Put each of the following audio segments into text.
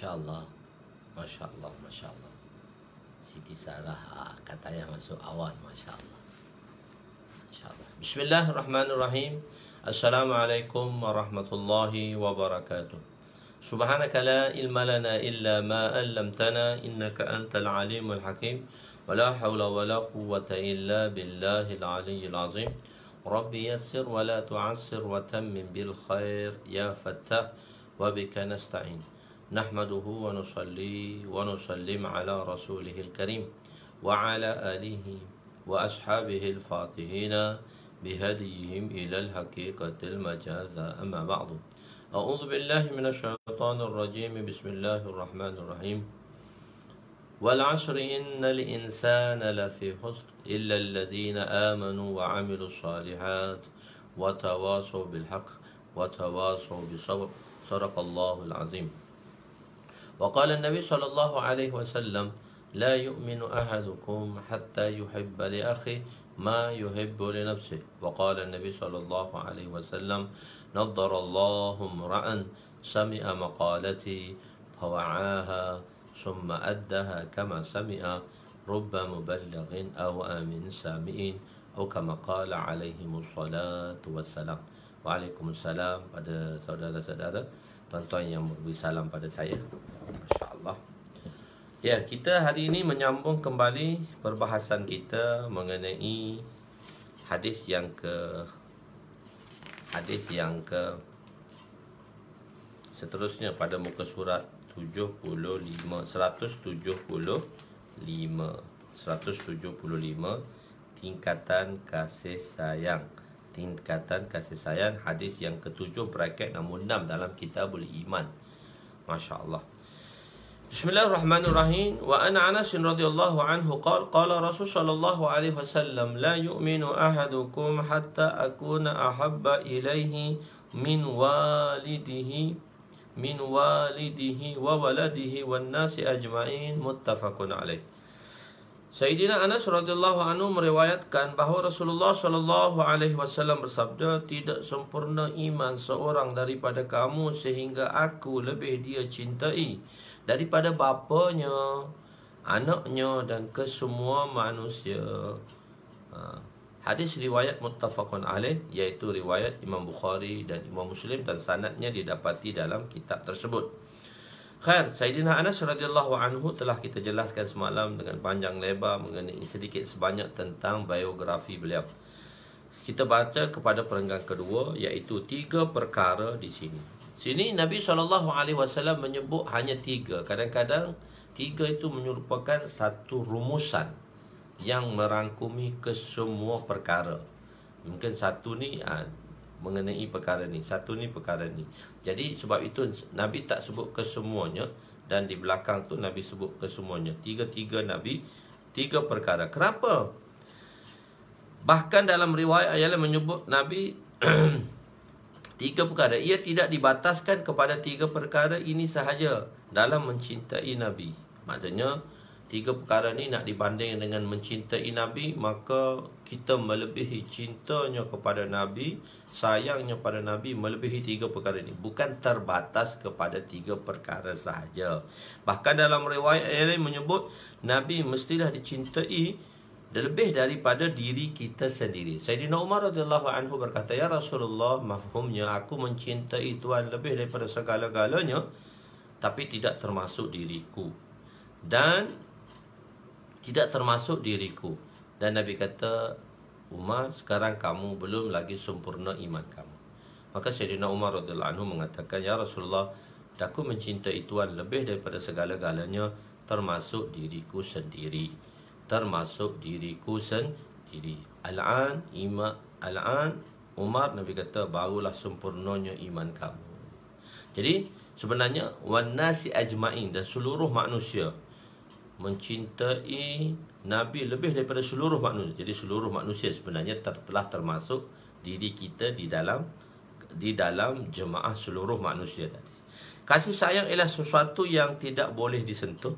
شاء الله ما شاء الله ما شاء الله سيدي سارها كتايا مسو أوان ما شاء الله ما شاء الله بسم الله الرحمن الرحيم السلام عليكم ورحمة الله وبركاته سبحانك لا علم لنا إلا ما علمتنا إنك أنت العليم الحكيم ولا حول ولا قوة إلا بالله العلي العظيم رب يسر ولا تعسر وتمم بالخير يا فتاح وبك نستعين نحمده ونصلي ونسلم على رسوله الكريم وعلى آله وأصحابه الفاتحين بهديهم إلى الحقيقة المجازة أما بعد أعوذ بالله من الشيطان الرجيم بسم الله الرحمن الرحيم والعصر إن الإنسان لفي خسر إلا الذين آمنوا وعملوا الصالحات وتواصوا بالحق وتواصوا بالصبر صدق الله العظيم وقال النبي صلى الله عليه وسلم لا يؤمن أحدكم حتى يحب لأخيه ما يحب لنفسه وقال النبي صلى الله عليه وسلم نظر الله امرأ سمع مقالتي فوعاها ثم أدها كما سمع رب مبلغ أو آمن أو كما قال عليهم الصلاة والسلام وعليكم السلام pada saudara-saudara tuan-tuan yang memberi salam pada saya. masya Ya, kita hari ini menyambung kembali perbahasan kita mengenai hadis yang ke hadis yang ke seterusnya pada muka surat 75 175 175 tingkatan kasih sayang tingkatan kasih sayang hadis yang ketujuh bracket nombor enam dalam kitab iman masya Allah بسم الله الرحمن الرحيم وأن أنس رضي الله عنه قال قال رسول صلى الله عليه وسلم لا يؤمن أحدكم حتى أكون أحب إليه من والده من والده وولده والناس أجمعين متفق عليه Sayyidina Anas radhiyallahu anhu meriwayatkan bahawa Rasulullah sallallahu alaihi wasallam bersabda tidak sempurna iman seorang daripada kamu sehingga aku lebih dia cintai daripada bapanya anaknya dan kesemua manusia. Ha, hadis riwayat muttafaqun alaih iaitu riwayat Imam Bukhari dan Imam Muslim dan sanadnya didapati dalam kitab tersebut. Khair, Sayyidina Anas radhiyallahu anhu telah kita jelaskan semalam dengan panjang lebar mengenai sedikit sebanyak tentang biografi beliau. Kita baca kepada perenggan kedua iaitu tiga perkara di sini. Sini Nabi sallallahu alaihi wasallam menyebut hanya tiga. Kadang-kadang tiga itu menyerupakan satu rumusan yang merangkumi kesemua perkara. Mungkin satu ni ha, mengenai perkara ni, satu ni perkara ni. Jadi sebab itu Nabi tak sebut kesemuanya dan di belakang tu Nabi sebut kesemuanya. Tiga-tiga Nabi tiga perkara. Kenapa? Bahkan dalam riwayat ayat menyebut Nabi tiga perkara. Ia tidak dibataskan kepada tiga perkara ini sahaja dalam mencintai Nabi. Maksudnya tiga perkara ni nak dibanding dengan mencintai Nabi maka kita melebihi cintanya kepada Nabi sayangnya pada Nabi melebihi tiga perkara ini bukan terbatas kepada tiga perkara sahaja bahkan dalam riwayat yang lain menyebut Nabi mestilah dicintai lebih daripada diri kita sendiri Sayyidina Umar radhiyallahu anhu berkata ya Rasulullah mafhumnya aku mencintai Tuhan lebih daripada segala-galanya tapi tidak termasuk diriku dan tidak termasuk diriku dan Nabi kata Umar, sekarang kamu belum lagi sempurna iman kamu. Maka Syedina Umar radhiyallahu anhu mengatakan, Ya Rasulullah, aku mencintai Tuhan lebih daripada segala-galanya, termasuk diriku sendiri. Termasuk diriku sendiri. Al-an, iman, al-an, Umar Nabi kata, barulah sempurnanya iman kamu. Jadi, sebenarnya, wanasi ajma'in dan seluruh manusia, mencintai Nabi lebih daripada seluruh manusia. Jadi seluruh manusia sebenarnya telah termasuk diri kita di dalam di dalam jemaah seluruh manusia tadi. Kasih sayang ialah sesuatu yang tidak boleh disentuh.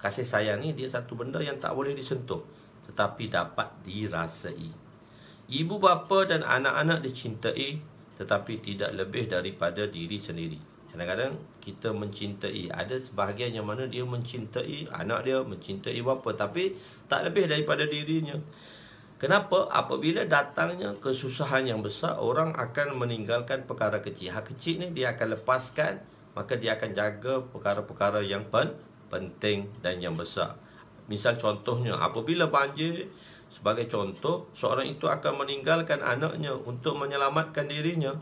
Kasih sayang ni dia satu benda yang tak boleh disentuh tetapi dapat dirasai. Ibu bapa dan anak-anak dicintai tetapi tidak lebih daripada diri sendiri. Kadang-kadang kita mencintai Ada sebahagian yang mana dia mencintai Anak dia mencintai bapa Tapi tak lebih daripada dirinya Kenapa? Apabila datangnya kesusahan yang besar Orang akan meninggalkan perkara kecil Hak kecil ni dia akan lepaskan Maka dia akan jaga perkara-perkara yang pen penting dan yang besar Misal contohnya Apabila banjir Sebagai contoh Seorang itu akan meninggalkan anaknya Untuk menyelamatkan dirinya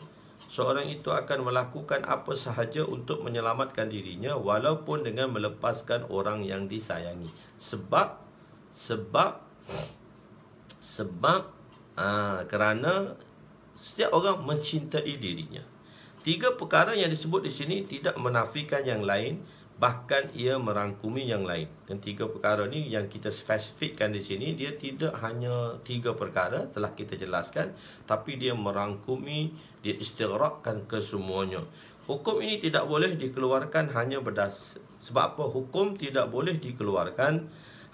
Seorang itu akan melakukan apa sahaja untuk menyelamatkan dirinya walaupun dengan melepaskan orang yang disayangi. Sebab sebab sebab aa, ah, kerana setiap orang mencintai dirinya. Tiga perkara yang disebut di sini tidak menafikan yang lain bahkan ia merangkumi yang lain. Dan tiga perkara ni yang kita spesifikkan di sini dia tidak hanya tiga perkara telah kita jelaskan tapi dia merangkumi dia istighraqkan kesemuanya. Hukum ini tidak boleh dikeluarkan hanya berdas sebab apa hukum tidak boleh dikeluarkan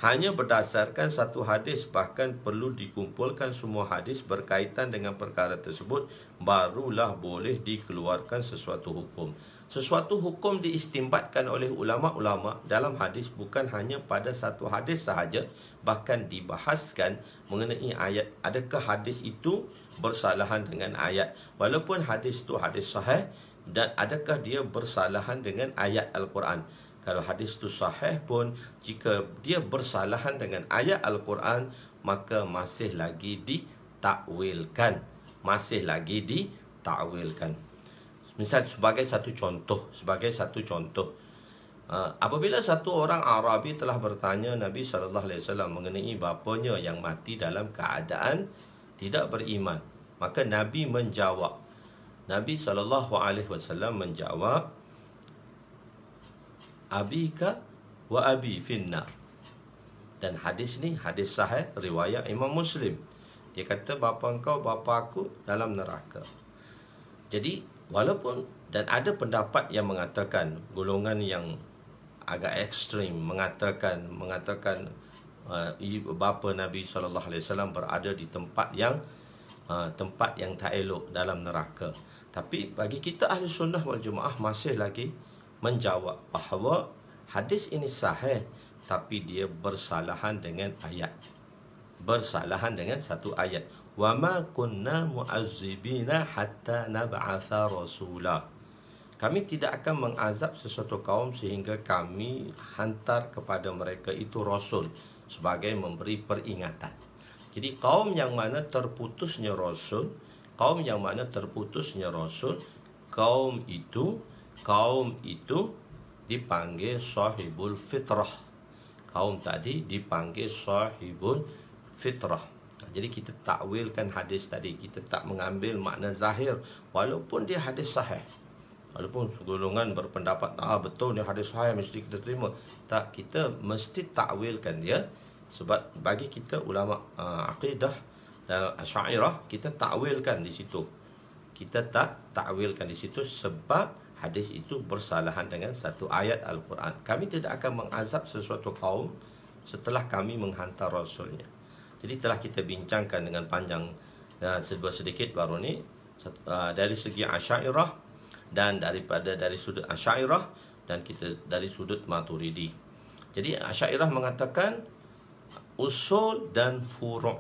hanya berdasarkan satu hadis bahkan perlu dikumpulkan semua hadis berkaitan dengan perkara tersebut barulah boleh dikeluarkan sesuatu hukum sesuatu hukum diistimbatkan oleh ulama-ulama dalam hadis bukan hanya pada satu hadis sahaja bahkan dibahaskan mengenai ayat adakah hadis itu bersalahan dengan ayat walaupun hadis itu hadis sahih dan adakah dia bersalahan dengan ayat al-Quran kalau hadis itu sahih pun jika dia bersalahan dengan ayat al-Quran maka masih lagi ditakwilkan masih lagi ditakwilkan Misal sebagai satu contoh, sebagai satu contoh. Ha, apabila satu orang Arabi telah bertanya Nabi sallallahu alaihi wasallam mengenai bapanya yang mati dalam keadaan tidak beriman, maka Nabi menjawab. Nabi sallallahu alaihi wasallam menjawab Abika wa abi finna. Dan hadis ni hadis sahih riwayat Imam Muslim. Dia kata bapa engkau, bapa aku dalam neraka. Jadi Walaupun dan ada pendapat yang mengatakan golongan yang agak ekstrim mengatakan mengatakan uh, bapa Nabi sallallahu alaihi wasallam berada di tempat yang uh, tempat yang tak elok dalam neraka. Tapi bagi kita ahli sunnah wal jemaah masih lagi menjawab bahawa hadis ini sahih tapi dia bersalahan dengan ayat. Bersalahan dengan satu ayat wa ma kunna mu'azzibina hatta nab'atha rasula. Kami tidak akan mengazab sesuatu kaum sehingga kami hantar kepada mereka itu rasul sebagai memberi peringatan. Jadi kaum yang mana terputusnya rasul, kaum yang mana terputusnya rasul, kaum itu kaum itu dipanggil sahibul fitrah. Kaum tadi dipanggil sahibul fitrah. Jadi kita takwilkan hadis tadi Kita tak mengambil makna zahir Walaupun dia hadis sahih Walaupun golongan berpendapat Ah betul ni hadis sahih mesti kita terima Tak, kita mesti takwilkan dia Sebab bagi kita ulama uh, ah, akidah dan syairah Kita takwilkan di situ Kita tak takwilkan di situ Sebab hadis itu bersalahan dengan satu ayat Al-Quran Kami tidak akan mengazab sesuatu kaum Setelah kami menghantar Rasulnya jadi telah kita bincangkan dengan panjang uh, ya, sebuah sedikit baru ni uh, dari segi asyairah dan daripada dari sudut asyairah dan kita dari sudut maturidi. Jadi asyairah mengatakan usul dan furu'.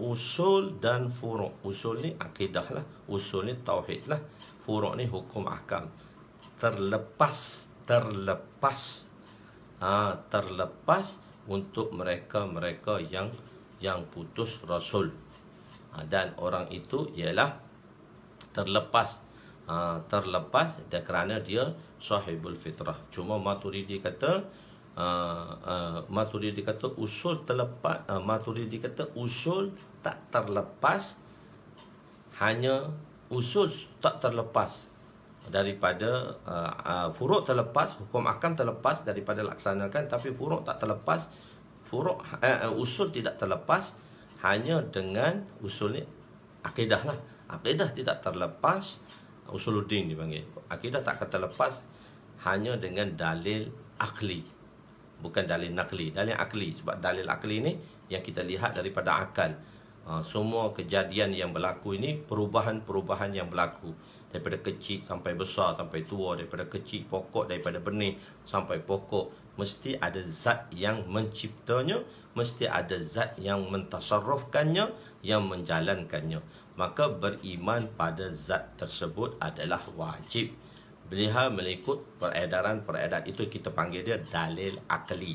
Usul dan furu'. Usul ni akidah lah, usul ni tauhid lah, furu' ni hukum akam. Terlepas terlepas ha, terlepas untuk mereka-mereka yang yang putus rasul ha, dan orang itu ialah terlepas ha, terlepas dan kerana dia sahibul fitrah cuma maturidi kata Uh, uh, maturidi kata usul terlepas uh, maturidi kata usul tak terlepas hanya usul tak terlepas daripada uh, uh, furuk terlepas hukum akam terlepas daripada laksanakan tapi furuk tak terlepas furuk uh, ha, eh, eh, usul tidak terlepas hanya dengan usul ni akidah lah akidah tidak terlepas usuluddin dipanggil akidah tak kata lepas hanya dengan dalil akli bukan dalil nakli dalil akli sebab dalil akli ni yang kita lihat daripada akal uh, semua kejadian yang berlaku ini perubahan-perubahan yang berlaku daripada kecil sampai besar sampai tua daripada kecil pokok daripada benih sampai pokok mesti ada zat yang menciptanya, mesti ada zat yang mentasarrufkannya, yang menjalankannya. Maka beriman pada zat tersebut adalah wajib. Beliha melikut peredaran-peredaran itu kita panggil dia dalil akli.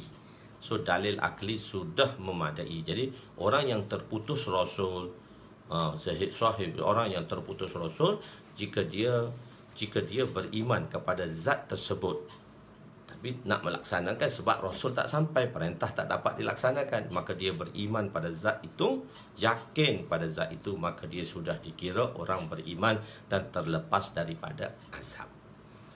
So dalil akli sudah memadai. Jadi orang yang terputus rasul, uh, ha, sahib, orang yang terputus rasul, jika dia jika dia beriman kepada zat tersebut, nak melaksanakan sebab Rasul tak sampai, perintah tak dapat dilaksanakan. Maka dia beriman pada zat itu, yakin pada zat itu, maka dia sudah dikira orang beriman dan terlepas daripada azab.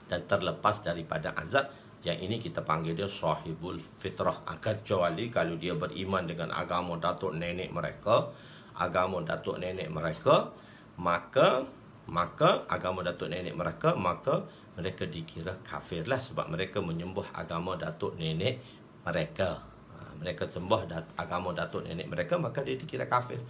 Dan terlepas daripada azab, yang ini kita panggil dia sahibul fitrah. Kecuali kalau dia beriman dengan agama datuk nenek mereka, agama datuk nenek mereka, maka maka agama datuk nenek mereka maka mereka dikira kafirlah sebab mereka menyembah agama datuk nenek mereka. Ha, mereka sembah dat- agama datuk nenek mereka maka dia dikira kafir.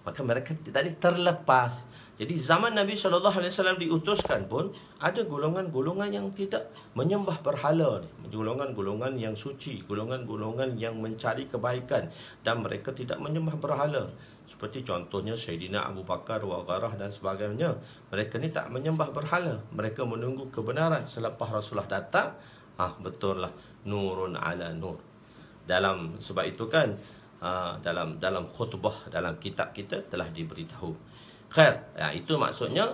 Maka mereka tadi terlepas. Jadi zaman Nabi sallallahu alaihi wasallam diutuskan pun ada golongan-golongan yang tidak menyembah berhala golongan-golongan yang suci, golongan-golongan yang mencari kebaikan dan mereka tidak menyembah berhala. Seperti contohnya Syedina Abu Bakar, Wagarah dan sebagainya. Mereka ni tak menyembah berhala. Mereka menunggu kebenaran selepas Rasulullah datang. Ah betul lah. Nurun ala nur. Dalam sebab itu kan ah, dalam dalam khutbah dalam kitab kita telah diberitahu. Khair. Ya, itu maksudnya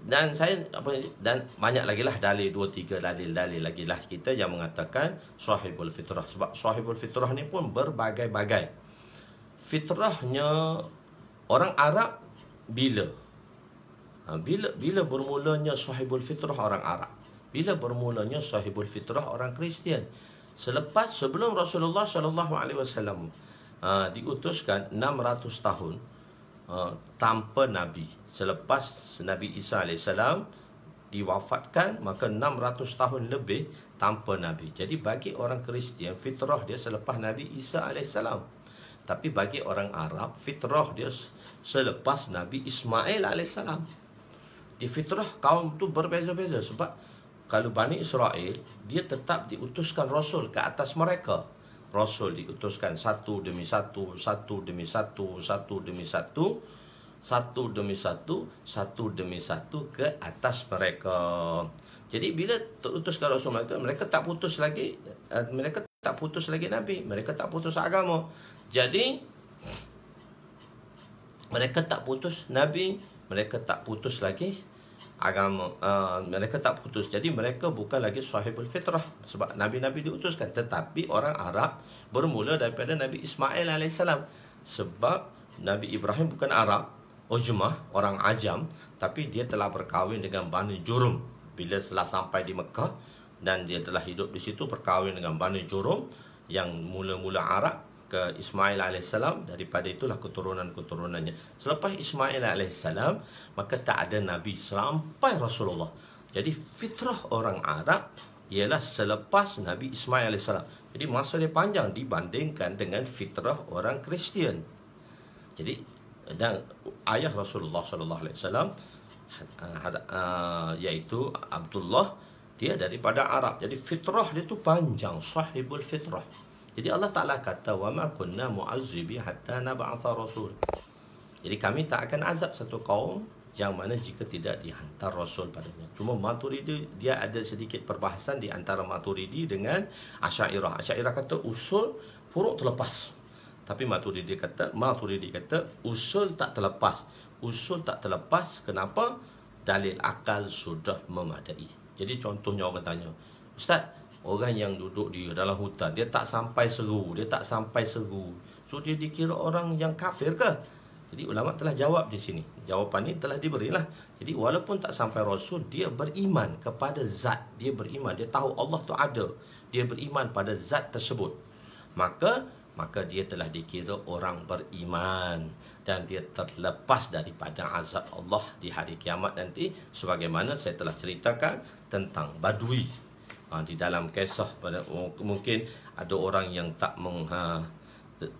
dan saya apa dan banyak lagi lah dalil dua tiga dalil dalil lagi lah kita yang mengatakan sahibul fitrah sebab sahibul fitrah ni pun berbagai-bagai fitrahnya orang Arab bila ha, bila bila bermulanya sahibul fitrah orang Arab bila bermulanya sahibul fitrah orang Kristian selepas sebelum Rasulullah sallallahu alaihi wasallam ha, diutuskan 600 tahun ha, tanpa nabi selepas Nabi Isa alaihissalam diwafatkan maka 600 tahun lebih tanpa nabi. Jadi bagi orang Kristian fitrah dia selepas Nabi Isa alaihissalam. Tapi bagi orang Arab, fitrah dia selepas Nabi Ismail AS. Di fitrah kaum tu berbeza-beza sebab kalau Bani Israel, dia tetap diutuskan Rasul ke atas mereka. Rasul diutuskan satu demi satu, satu demi satu, satu demi satu, satu demi satu, satu demi satu ke atas mereka. Jadi bila terutuskan Rasul mereka, mereka tak putus lagi, eh, mereka tak putus lagi Nabi, mereka tak putus agama. Jadi mereka tak putus Nabi, mereka tak putus lagi agama, uh, mereka tak putus. Jadi mereka bukan lagi sahibul fitrah sebab Nabi-Nabi diutuskan. Tetapi orang Arab bermula daripada Nabi Ismail AS. Sebab Nabi Ibrahim bukan Arab, Ujumah, orang Ajam. Tapi dia telah berkahwin dengan Bani Jurum bila telah sampai di Mekah. Dan dia telah hidup di situ berkahwin dengan Bani Jurum yang mula-mula Arab ke Ismail alaihissalam daripada itulah keturunan-keturunannya. Selepas Ismail alaihissalam maka tak ada nabi sampai Rasulullah. Jadi fitrah orang Arab ialah selepas Nabi Ismail alaihissalam. Jadi masa dia panjang dibandingkan dengan fitrah orang Kristian. Jadi dan ayah Rasulullah sallallahu alaihi iaitu uh, Abdullah dia daripada Arab. Jadi fitrah dia tu panjang, sahibul fitrah. Jadi Allah Taala kata wa ma kunna mu'azzibi hatta nab'atha rasul. Jadi kami tak akan azab satu kaum yang mana jika tidak dihantar rasul padanya. Cuma Maturidi dia ada sedikit perbahasan di antara Maturidi dengan Asy'ariyah. Asy'ariyah kata usul furu' terlepas. Tapi Maturidi kata, Maturidi kata usul tak terlepas. Usul tak terlepas kenapa? Dalil akal sudah memadai. Jadi contohnya orang tanya, "Ustaz, orang yang duduk di dalam hutan dia tak sampai seru dia tak sampai seru so dia dikira orang yang kafir ke jadi ulama telah jawab di sini jawapan ini telah diberilah jadi walaupun tak sampai rasul dia beriman kepada zat dia beriman dia tahu Allah tu ada dia beriman pada zat tersebut maka maka dia telah dikira orang beriman dan dia terlepas daripada azab Allah di hari kiamat nanti sebagaimana saya telah ceritakan tentang badui ha, di dalam kisah pada mungkin ada orang yang tak meng ha,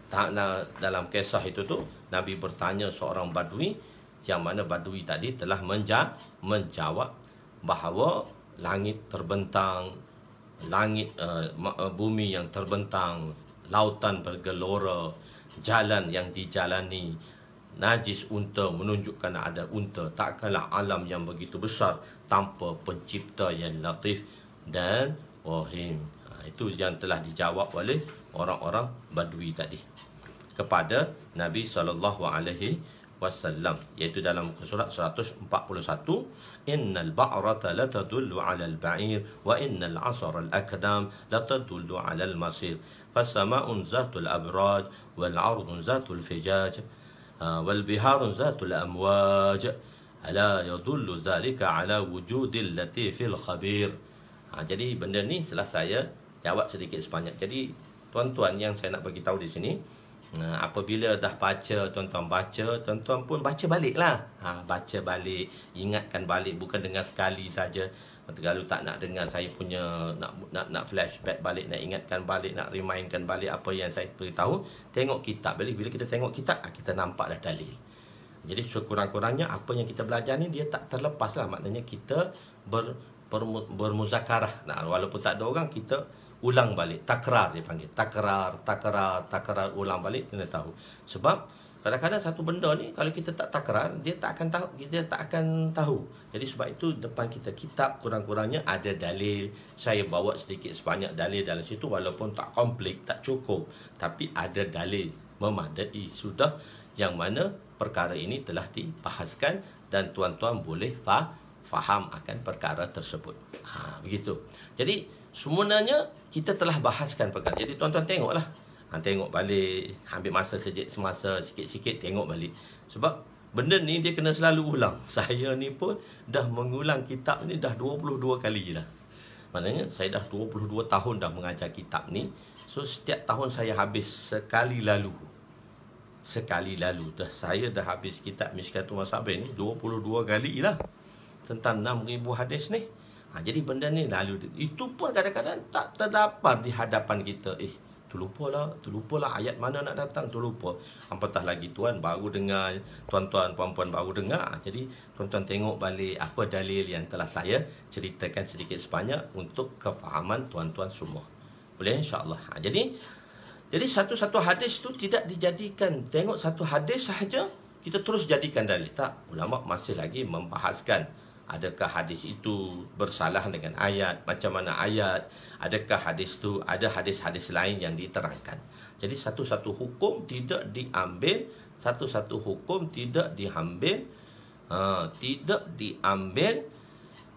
tak na, dalam kisah itu tu nabi bertanya seorang badui yang mana badui tadi telah menja, menjawab bahawa langit terbentang langit uh, bumi yang terbentang lautan bergelora jalan yang dijalani najis unta menunjukkan ada unta takkanlah alam yang begitu besar tanpa pencipta yang latif dan Rahim. Ha, itu yang telah dijawab oleh orang-orang Badui tadi kepada Nabi saw. alaihi iaitu dalam surat 141 innal ba'rata latadullu 'ala al-ba'ir wa innal 'asra al-akdam latadullu 'ala al-masir fasama'un zatul abraj wal zatul fijaj ha, walbiharun zatul amwaj ala yadullu dhalika 'ala wujudil latifil khabir Ha, jadi benda ni setelah saya jawab sedikit sebanyak. Jadi tuan-tuan yang saya nak beritahu di sini, ha, apabila dah baca tuan-tuan baca, tuan-tuan pun baca baliklah. Ha baca balik, ingatkan balik bukan dengar sekali saja. Kalau tak nak dengar saya punya nak nak nak flashback balik, nak ingatkan balik, nak remindkan balik apa yang saya beritahu, tengok kitab. Bila bila kita tengok kitab, ah, kita nampak dah dalil. Jadi sekurang-kurangnya apa yang kita belajar ni dia tak terlepas lah maknanya kita ber, bermuzakarah. Nah, walaupun tak ada orang, kita ulang balik. Takrar dia panggil. Takrar, takrar, takrar, ulang balik, kena tahu. Sebab kadang-kadang satu benda ni, kalau kita tak takrar, dia tak akan tahu. Dia tak akan tahu. Jadi sebab itu, depan kita kitab kurang-kurangnya ada dalil. Saya bawa sedikit sebanyak dalil dalam situ, walaupun tak komplik, tak cukup. Tapi ada dalil memadai sudah yang mana perkara ini telah dibahaskan dan tuan-tuan boleh faham faham akan perkara tersebut. Ha, begitu. Jadi, semuanya kita telah bahaskan perkara. Jadi, tuan-tuan tengoklah. Ha, tengok balik, ambil masa kerja semasa, sikit-sikit tengok balik. Sebab benda ni dia kena selalu ulang. Saya ni pun dah mengulang kitab ni dah 22 kali dah. Maknanya saya dah 22 tahun dah mengajar kitab ni. So setiap tahun saya habis sekali lalu. Sekali lalu. Dah, saya dah habis kitab Miskatul Masabin ni 22 kali lah tentang 6,000 hadis ni. Ha, jadi benda ni lalu. Itu pun kadang-kadang tak terdapat di hadapan kita. Eh, terlupalah. Terlupalah ayat mana nak datang. Terlupa. Ampatah lagi tuan baru dengar. Tuan-tuan, puan-puan baru dengar. Ha, jadi tuan-tuan tengok balik apa dalil yang telah saya ceritakan sedikit sebanyak untuk kefahaman tuan-tuan semua. Boleh insyaAllah. Ha, jadi, jadi satu-satu hadis tu tidak dijadikan. Tengok satu hadis sahaja, kita terus jadikan dalil. Tak, ulama' masih lagi membahaskan adakah hadis itu bersalah dengan ayat macam mana ayat adakah hadis itu ada hadis-hadis lain yang diterangkan jadi satu-satu hukum tidak diambil satu-satu hukum tidak diambil uh, tidak diambil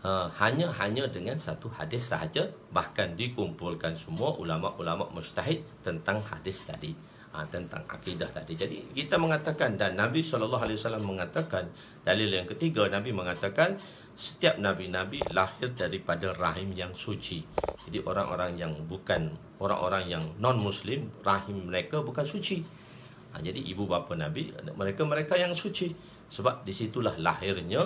uh, eh, hanya-hanya dengan satu hadis sahaja bahkan dikumpulkan semua ulama-ulama mustahid tentang hadis tadi eh, tentang akidah tadi. Jadi kita mengatakan dan Nabi saw mengatakan dalil yang ketiga Nabi mengatakan setiap nabi-nabi lahir daripada rahim yang suci. Jadi orang-orang yang bukan orang-orang yang non-muslim, rahim mereka bukan suci. Ha, jadi ibu bapa nabi mereka mereka yang suci sebab di situlah lahirnya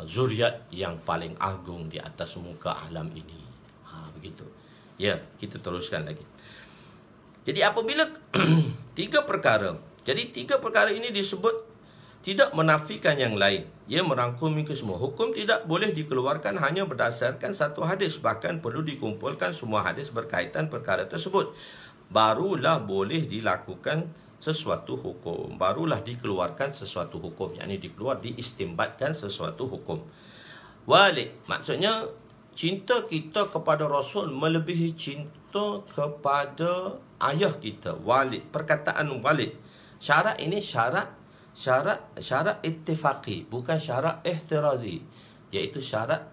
zuriat yang paling agung di atas muka alam ini. Ha begitu. Ya, kita teruskan lagi. Jadi apabila tiga perkara. Jadi tiga perkara ini disebut tidak menafikan yang lain. Ia merangkumi ke semua. Hukum tidak boleh dikeluarkan hanya berdasarkan satu hadis. Bahkan perlu dikumpulkan semua hadis berkaitan perkara tersebut. Barulah boleh dilakukan sesuatu hukum. Barulah dikeluarkan sesuatu hukum. Yang ini dikeluar, diistimbatkan sesuatu hukum. Walik. Maksudnya, cinta kita kepada Rasul melebihi cinta kepada ayah kita. Walik Perkataan Walik Syarat ini syarat syarat syarat ittifaqi bukan syarat ihtirazi iaitu syarat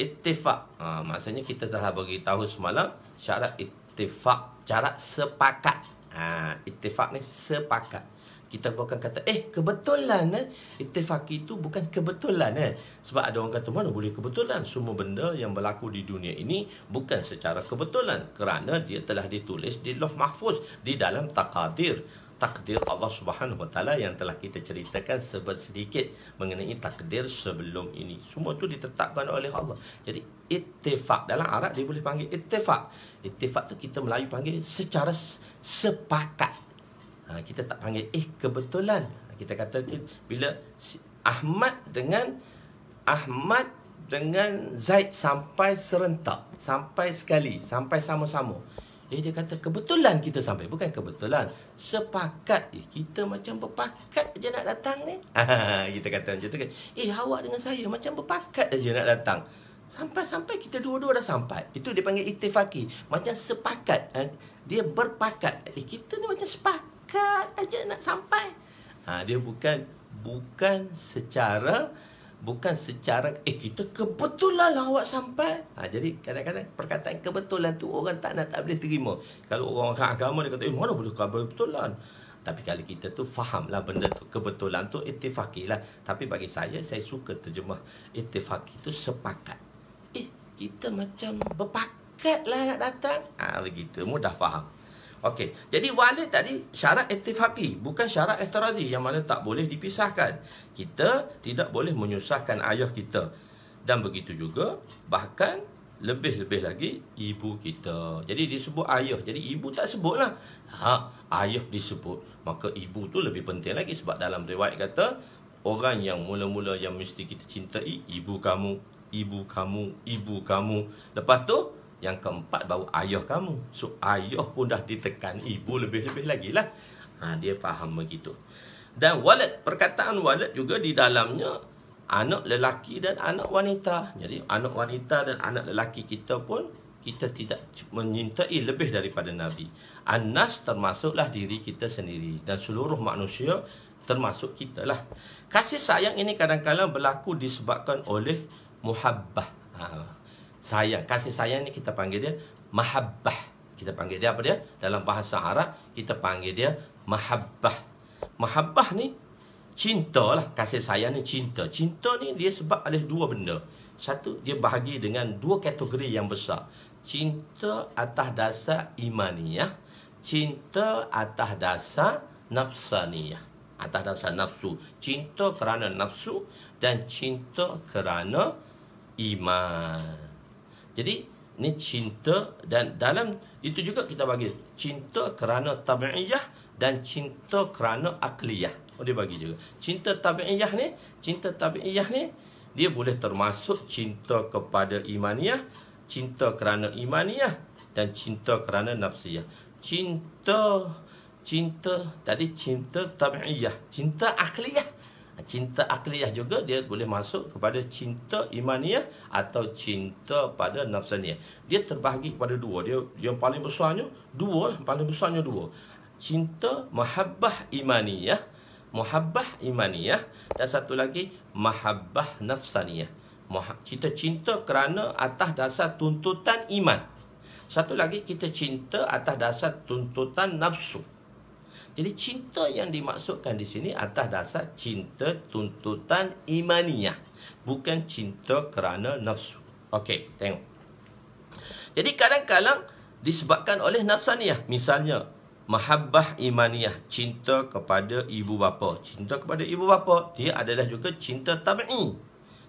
ittifaq ha, maksudnya kita telah bagi tahu semalam syarat ittifaq cara sepakat ha, ittifaq ni sepakat kita bukan kata eh kebetulan eh ittifaq itu bukan kebetulan eh sebab ada orang kata mana boleh kebetulan semua benda yang berlaku di dunia ini bukan secara kebetulan kerana dia telah ditulis di loh mahfuz di dalam takadir takdir Allah Subhanahu Wa Taala yang telah kita ceritakan sebab sedikit mengenai takdir sebelum ini. Semua itu ditetapkan oleh Allah. Jadi ittifak dalam Arab dia boleh panggil ittifak. Ittifak tu kita Melayu panggil secara sepakat. Ha, kita tak panggil eh kebetulan. Ha, kita kata bila si Ahmad dengan Ahmad dengan Zaid sampai serentak, sampai sekali, sampai sama-sama. Jadi dia kata kebetulan kita sampai Bukan kebetulan Sepakat eh, Kita macam berpakat je nak datang ni Kita kata macam tu kan Eh awak dengan saya macam berpakat je nak datang Sampai-sampai kita dua-dua dah sampai Itu dia panggil itifaki Macam sepakat ha? Dia berpakat eh, Kita ni macam sepakat aja nak sampai ha, Dia bukan Bukan secara bukan secara eh kita kebetulan lah awak sampai ha, jadi kadang-kadang perkataan kebetulan tu orang tak nak tak boleh terima kalau orang agama dia kata eh mana boleh kebetulan tapi kalau kita tu faham lah benda tu kebetulan tu ittifaqi lah tapi bagi saya saya suka terjemah ittifaqi tu sepakat eh kita macam berpakat lah nak datang ha, begitu mudah faham Okey, jadi walid tadi syarat etifaki bukan syarat ihtirazi yang mana tak boleh dipisahkan kita tidak boleh menyusahkan ayah kita dan begitu juga bahkan lebih-lebih lagi ibu kita. Jadi disebut ayah. Jadi ibu tak sebutlah. Ha, ayah disebut. Maka ibu tu lebih penting lagi sebab dalam riwayat kata orang yang mula-mula yang mesti kita cintai ibu kamu, ibu kamu, ibu kamu. Lepas tu yang keempat baru ayah kamu. So ayah pun dah ditekan ibu lebih-lebih lagi lah. Ha, dia faham begitu dan walad perkataan walad juga di dalamnya anak lelaki dan anak wanita jadi anak wanita dan anak lelaki kita pun kita tidak menyintai lebih daripada nabi anas termasuklah diri kita sendiri dan seluruh manusia termasuk kita lah kasih sayang ini kadang-kadang berlaku disebabkan oleh muhabbah ha, sayang kasih sayang ini kita panggil dia mahabbah kita panggil dia apa dia dalam bahasa arab kita panggil dia mahabbah Mahabbah ni cinta lah. Kasih sayang ni cinta. Cinta ni dia sebab ada dua benda. Satu, dia bahagi dengan dua kategori yang besar. Cinta atas dasar imaniyah. Cinta atas dasar nafsaniyah. Atas dasar nafsu. Cinta kerana nafsu dan cinta kerana iman. Jadi, ni cinta dan dalam itu juga kita bagi cinta kerana tabi'iyah dan cinta kerana akliyah. Oh, dia bagi juga. Cinta tabi'iyah ni, cinta tabi'iyah ni, dia boleh termasuk cinta kepada imaniyah, cinta kerana imaniyah dan cinta kerana nafsiyah. Cinta, cinta, tadi cinta tabi'iyah, cinta akliyah. Cinta akliyah juga dia boleh masuk kepada cinta imaniyah atau cinta pada nafsaniyah. Dia terbahagi kepada dua. Dia yang paling besarnya dua, lah. paling besarnya dua cinta mahabbah imaniyah mahabbah imaniyah dan satu lagi mahabbah nafsaniyah kita cinta kerana atas dasar tuntutan iman satu lagi kita cinta atas dasar tuntutan nafsu jadi cinta yang dimaksudkan di sini atas dasar cinta tuntutan imaniyah bukan cinta kerana nafsu okey tengok jadi kadang-kadang disebabkan oleh nafsaniyah misalnya Mahabbah imaniyah Cinta kepada ibu bapa Cinta kepada ibu bapa Dia adalah juga cinta tabi'i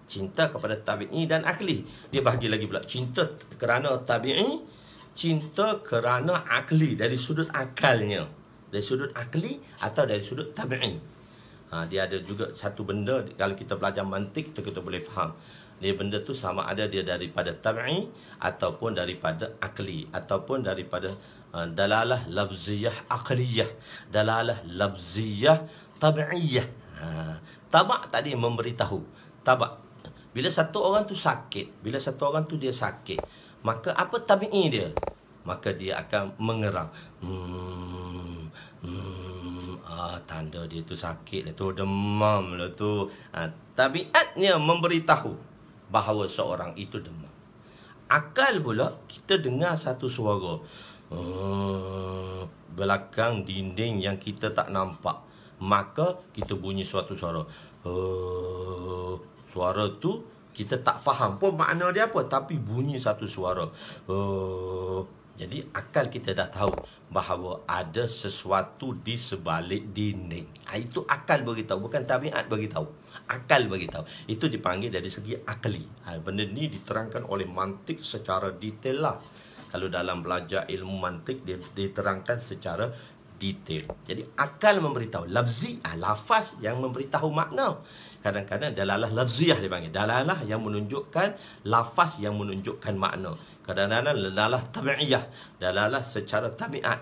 Cinta kepada tabi'i dan akli Dia bahagi lagi pula Cinta kerana tabi'i Cinta kerana akli Dari sudut akalnya Dari sudut akli Atau dari sudut tabi'i ha, Dia ada juga satu benda Kalau kita belajar mantik tu kita boleh faham dia benda tu sama ada dia daripada tabi'i ataupun daripada akli ataupun daripada دلاله لفظيه عقليه دلاله لفظيه طبيعيه طبع tadi memberitahu طبع bila satu orang tu sakit bila satu orang tu dia sakit maka apa tabii dia maka dia akan mengerang hmm, hmm ah tanda dia tu sakit lah tu demam lah tu ha, tabiatnya memberitahu bahawa seorang itu demam akal pula kita dengar satu suara Eh, belakang dinding yang kita tak nampak maka kita bunyi suatu suara eh, suara tu kita tak faham pun makna dia apa tapi bunyi satu suara eh, jadi akal kita dah tahu bahawa ada sesuatu di sebalik dinding. Ah, itu akal beritahu, bukan tabiat beritahu. Akal beritahu. Itu dipanggil dari segi akli. Ah, benda ni diterangkan oleh mantik secara detail lah. Kalau dalam belajar ilmu mantik dia diterangkan secara detail. Jadi akal memberitahu lafzi ah, lafaz yang memberitahu makna. Kadang-kadang dalalah lafziah dia panggil. Dalalah yang menunjukkan lafaz yang menunjukkan makna. Kadang-kadang dalalah tabi'iyah. Dalalah secara tabiat.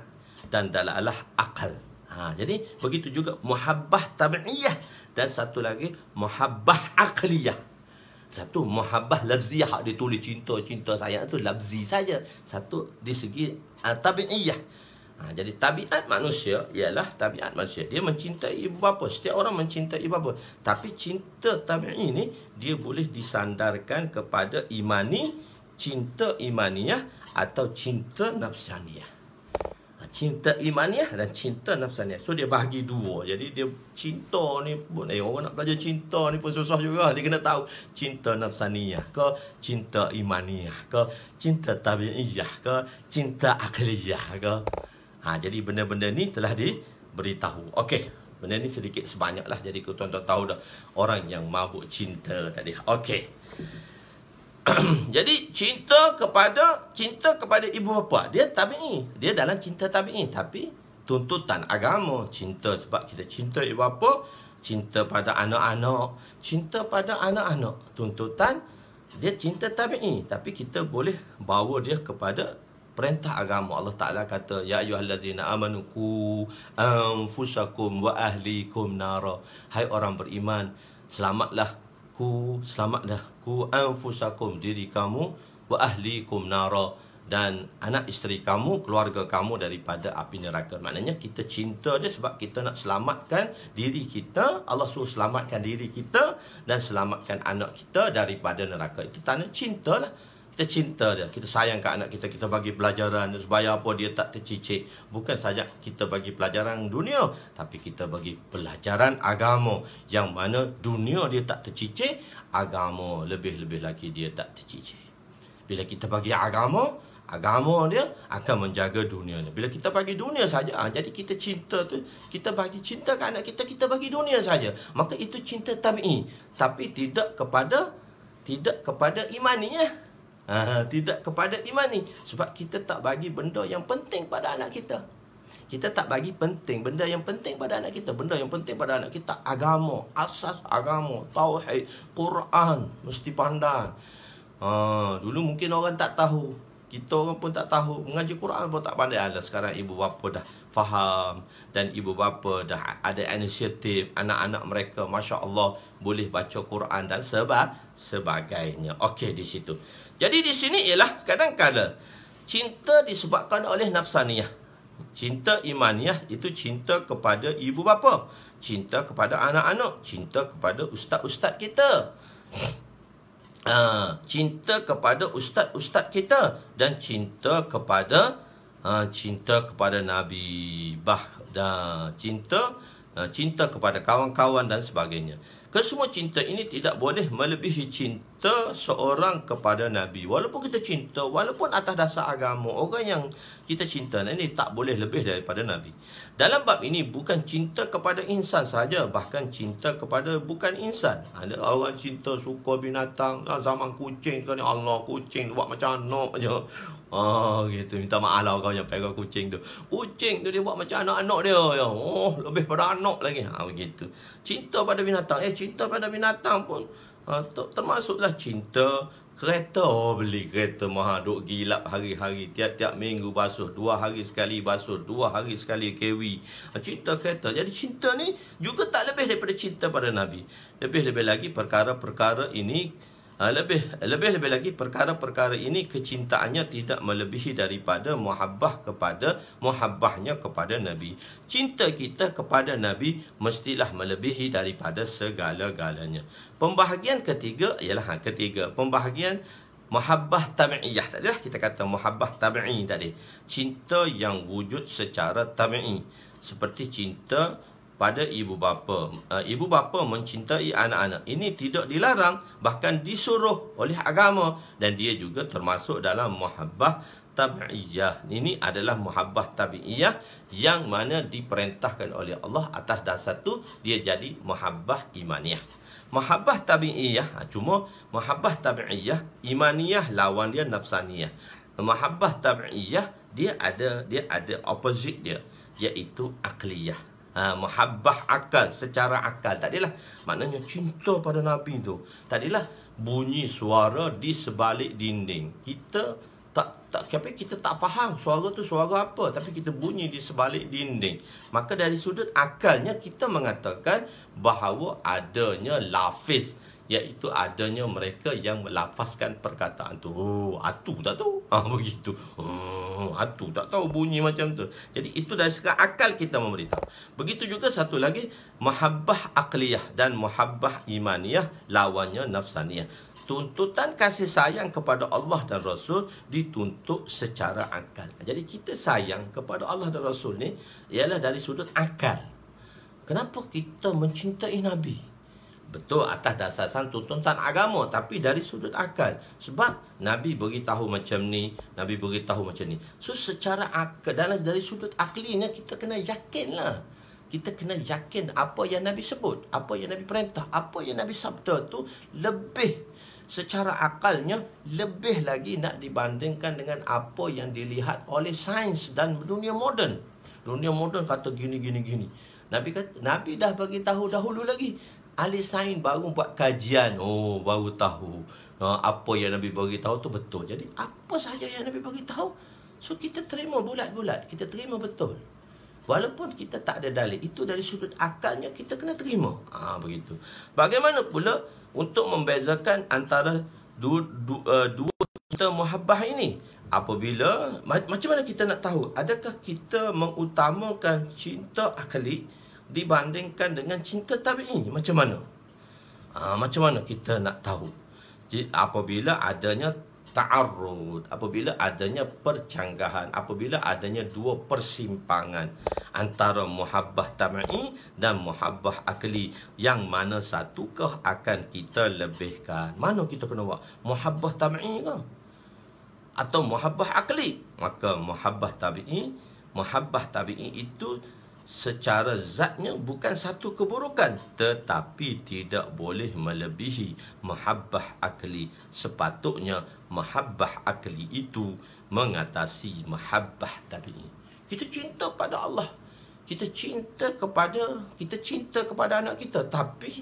Dan dalalah akal. Ha, jadi begitu juga muhabbah tabi'iyah. Dan satu lagi muhabbah akliyah satu muhabbah lafzi hak ditulis cinta cinta sayang tu lafzi saja satu di segi ah, tabiiyah ha, jadi tabiat manusia ialah tabiat manusia dia mencintai ibu bapa setiap orang mencintai ibu bapa tapi cinta tabii ini dia boleh disandarkan kepada imani cinta imaniyah atau cinta nafsaniyah cinta imaniah dan cinta nafsaniah. So dia bahagi dua. Jadi dia cinta ni pun eh orang nak belajar cinta ni pun susah juga. Dia kena tahu cinta nafsaniah ke cinta imaniah ke cinta tabiiyah ke cinta akliyah ke. Ha jadi benda-benda ni telah diberitahu. Okey. Benda ni sedikit sebanyaklah. lah. Jadi tuan-tuan tahu dah orang yang mabuk cinta tadi. Okey. Jadi cinta kepada cinta kepada ibu bapa dia tabi'i. Dia dalam cinta tabi'i tapi tuntutan agama cinta sebab kita cinta ibu bapa, cinta pada anak-anak, cinta pada anak-anak. Tuntutan dia cinta tabi'i tapi kita boleh bawa dia kepada perintah agama Allah Taala kata ya ayyuhallazina amanu qu anfusakum wa ahlikum nara hai orang beriman selamatlah ku selamat dah. ku anfusakum diri kamu wa ahlikum nara dan anak isteri kamu, keluarga kamu daripada api neraka. Maknanya kita cinta dia sebab kita nak selamatkan diri kita. Allah suruh selamatkan diri kita dan selamatkan anak kita daripada neraka. Itu tanda cinta lah kita cinta dia kita sayang ke anak kita kita bagi pelajaran supaya apa dia tak tercicik bukan saja kita bagi pelajaran dunia tapi kita bagi pelajaran agama yang mana dunia dia tak tercicik agama lebih-lebih lagi dia tak tercicik bila kita bagi agama agama dia akan menjaga dunia Bila kita bagi dunia saja, ah, jadi kita cinta tu kita bagi cinta ke anak kita, kita bagi dunia saja. Maka itu cinta tabi'i, tapi tidak kepada tidak kepada imannya. Ha, tidak kepada iman ni sebab kita tak bagi benda yang penting pada anak kita. Kita tak bagi penting benda yang penting pada anak kita, benda yang penting pada anak kita agama, asas agama, tauhid, Quran mesti pandang. Ha, dulu mungkin orang tak tahu. Kita orang pun tak tahu mengaji Quran pun tak pandai lah. Sekarang ibu bapa dah faham dan ibu bapa dah ada inisiatif anak-anak mereka masya-Allah boleh baca Quran dan sebab sebagainya. Okey di situ. Jadi di sini ialah kadang-kadang cinta disebabkan oleh nafsaniah. Cinta imaniah itu cinta kepada ibu bapa. Cinta kepada anak-anak. Cinta kepada ustaz-ustaz kita. Ha, cinta kepada ustaz-ustaz kita. Dan cinta kepada ha, cinta kepada Nabi. Bah, dah, cinta ha, cinta kepada kawan-kawan dan sebagainya. Kesemua cinta ini tidak boleh melebihi cinta seorang kepada Nabi. Walaupun kita cinta, walaupun atas dasar agama, orang yang kita cinta ini tak boleh lebih daripada Nabi. Dalam bab ini bukan cinta kepada insan saja, bahkan cinta kepada bukan insan. Ada orang cinta suka binatang, ah, zaman kucing kan Allah kucing buat macam anak je. Oh gitu minta maaf lah kau yang pegang kucing tu. Kucing tu dia buat macam anak-anak dia. Ya. Oh lebih pada anak lagi. Ha begitu. Cinta pada binatang, eh cinta pada binatang pun ha, termasuklah cinta Kereta obli oh, kereta maha duk gilap hari-hari tiap-tiap minggu basuh dua hari sekali basuh dua hari sekali kewi ha, cinta kereta jadi cinta ni juga tak lebih daripada cinta pada nabi lebih-lebih lagi perkara-perkara ini Ah, lebih lebih lebih lagi perkara-perkara ini kecintaannya tidak melebihi daripada muhabbah kepada muhabbahnya kepada nabi cinta kita kepada nabi mestilah melebihi daripada segala-galanya pembahagian ketiga ialah ha, ketiga pembahagian muhabbah tabi'iyah tadi lah kita kata muhabbah tabi'i tadi cinta yang wujud secara tabi'i seperti cinta pada ibu bapa. Uh, ibu bapa mencintai anak-anak. Ini tidak dilarang, bahkan disuruh oleh agama dan dia juga termasuk dalam muhabbah tabi'iyah. Ini adalah muhabbah tabi'iyah yang mana diperintahkan oleh Allah atas dasar itu dia jadi muhabbah imaniyah. Muhabbah tabi'iyah, ha, cuma muhabbah tabi'iyah, imaniyah lawan dia nafsaniyah. Muhabbah tabi'iyah, dia ada dia ada opposite dia, iaitu akliyah. Ha, muhabbah akal secara akal tak adalah maknanya cinta pada nabi tu tak adalah bunyi suara di sebalik dinding kita tak tak kenapa kita tak faham suara tu suara apa tapi kita bunyi di sebalik dinding maka dari sudut akalnya kita mengatakan bahawa adanya lafiz iaitu adanya mereka yang melafazkan perkataan tu. Oh, atu tak tahu. Ah ha, begitu. Oh, atu tak tahu bunyi macam tu. Jadi itu dari segi akal kita memberitahu. Begitu juga satu lagi mahabbah aqliyah dan mahabbah imaniyah lawannya nafsaniyah. Tuntutan kasih sayang kepada Allah dan Rasul dituntut secara akal. Jadi kita sayang kepada Allah dan Rasul ni ialah dari sudut akal. Kenapa kita mencintai Nabi? betul atas dasar satu tuntutan agama tapi dari sudut akal sebab nabi beritahu macam ni nabi beritahu macam ni so secara akal dan dari sudut akalnya kita kena yakin lah, kita kena yakin apa yang nabi sebut apa yang nabi perintah apa yang nabi sabda tu lebih secara akalnya lebih lagi nak dibandingkan dengan apa yang dilihat oleh sains dan dunia moden dunia moden kata gini gini gini Nabi kata, Nabi dah bagi tahu dahulu lagi. Ahli sains baru buat kajian. Oh, baru tahu. Ha, apa yang Nabi bagi tahu tu betul. Jadi, apa saja yang Nabi bagi tahu. So, kita terima bulat-bulat. Kita terima betul. Walaupun kita tak ada dalil. Itu dari sudut akalnya kita kena terima. Ha, begitu. Bagaimana pula untuk membezakan antara dua, dua, eh, dua kita muhabbah ini. Apabila, macam mana kita nak tahu? Adakah kita mengutamakan cinta akhlik? dibandingkan dengan cinta tabi'i macam mana ha, macam mana kita nak tahu apabila adanya ta'arud apabila adanya percanggahan apabila adanya dua persimpangan antara muhabbah tabi'i dan muhabbah akli yang mana satukah akan kita lebihkan mana kita kena buat muhabbah tabi'i ke atau muhabbah akli maka muhabbah tabi'i muhabbah tabi'i itu secara zatnya bukan satu keburukan tetapi tidak boleh melebihi mahabbah akli sepatutnya mahabbah akli itu mengatasi mahabbah tabii kita cinta pada Allah kita cinta kepada kita cinta kepada anak kita tapi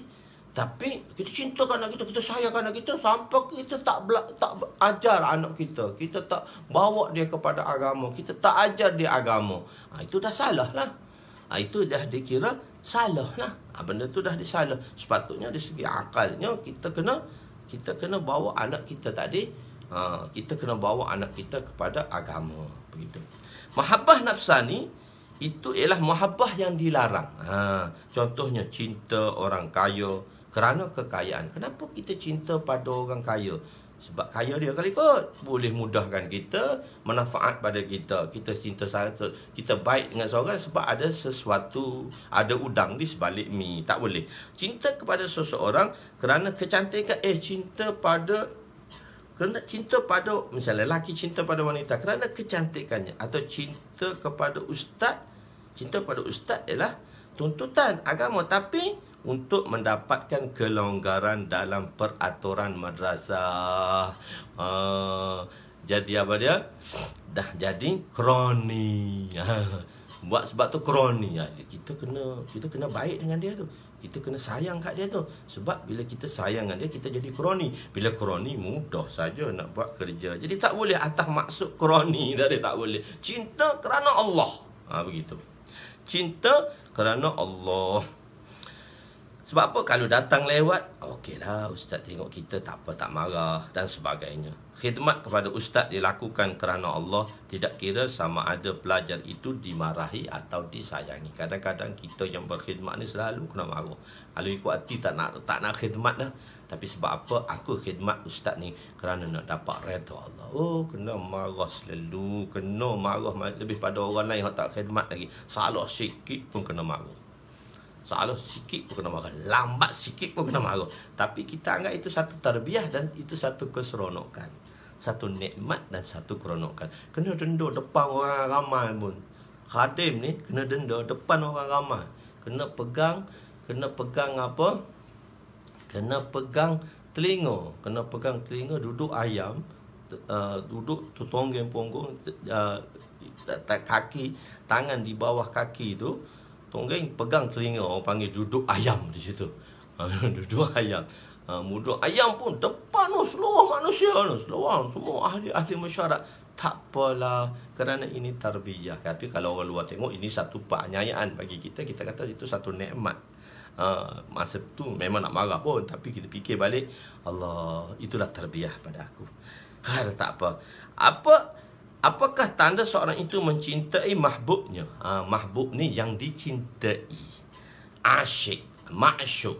tapi kita cinta anak kita kita sayang anak kita sampai kita tak tak ajar anak kita kita tak bawa dia kepada agama kita tak ajar dia agama ha, itu dah salah lah ha, itu dah dikira salah lah. Ha, ah, benda tu dah disalah. Sepatutnya dari segi akalnya kita kena kita kena bawa anak kita tadi ha, kita kena bawa anak kita kepada agama begitu. Mahabbah nafsani itu ialah mahabbah yang dilarang. Ha, contohnya cinta orang kaya kerana kekayaan. Kenapa kita cinta pada orang kaya? Sebab kaya dia kali kot Boleh mudahkan kita Manfaat pada kita Kita cinta satu Kita baik dengan seorang Sebab ada sesuatu Ada udang di sebalik mi Tak boleh Cinta kepada seseorang Kerana kecantikan Eh cinta pada Kerana cinta pada Misalnya lelaki cinta pada wanita Kerana kecantikannya Atau cinta kepada ustaz Cinta kepada ustaz ialah Tuntutan agama Tapi untuk mendapatkan kelonggaran dalam peraturan madrasah. Uh, jadi apa dia? Dah jadi kroni. Ah, buat sebab tu kroni. Ah, kita kena kita kena baik dengan dia tu. Kita kena sayang kat dia tu. Sebab bila kita sayang dengan dia, kita jadi kroni. Bila kroni, mudah saja nak buat kerja. Jadi tak boleh atas maksud kroni. Tadi tak boleh. Cinta kerana Allah. Ha, begitu. Cinta kerana Allah. Allah. Sebab apa? Kalau datang lewat, okeylah ustaz tengok kita tak apa, tak marah dan sebagainya. Khidmat kepada ustaz dilakukan kerana Allah tidak kira sama ada pelajar itu dimarahi atau disayangi. Kadang-kadang kita yang berkhidmat ni selalu kena marah. Kalau ikut hati tak nak, tak nak khidmat dah. Tapi sebab apa aku khidmat ustaz ni kerana nak dapat redha Allah. Oh, kena marah selalu. Kena marah lebih pada orang lain yang tak khidmat lagi. Salah sikit pun kena marah. Ta'ala sikit pun kena marah Lambat sikit pun kena marah Tapi kita anggap itu satu terbiah dan itu satu keseronokan Satu nikmat dan satu keronokan Kena denda depan orang ramai pun Khadim ni kena denda depan orang ramai Kena pegang Kena pegang apa? Kena pegang telinga Kena pegang telinga duduk ayam uh, Duduk tonggeng punggung uh, kaki tangan di bawah kaki tu Tong Geng pegang telinga orang panggil duduk ayam di situ. Ah, duduk ayam. Ha, ah, muduk ayam pun depan tu oh, seluruh manusia tu. Seluruh semua ahli-ahli masyarakat. Tak apalah kerana ini tarbiyah. Tapi kalau orang luar tengok ini satu penyayaan bagi kita. Kita kata itu satu nekmat. Ha, ah, masa tu memang nak marah pun. Tapi kita fikir balik. Allah itulah tarbiyah pada aku. Kata tak apa. Apa Apakah tanda seorang itu mencintai mahbubnya? Ha, mahbub ni yang dicintai. Asyik, maksyuk.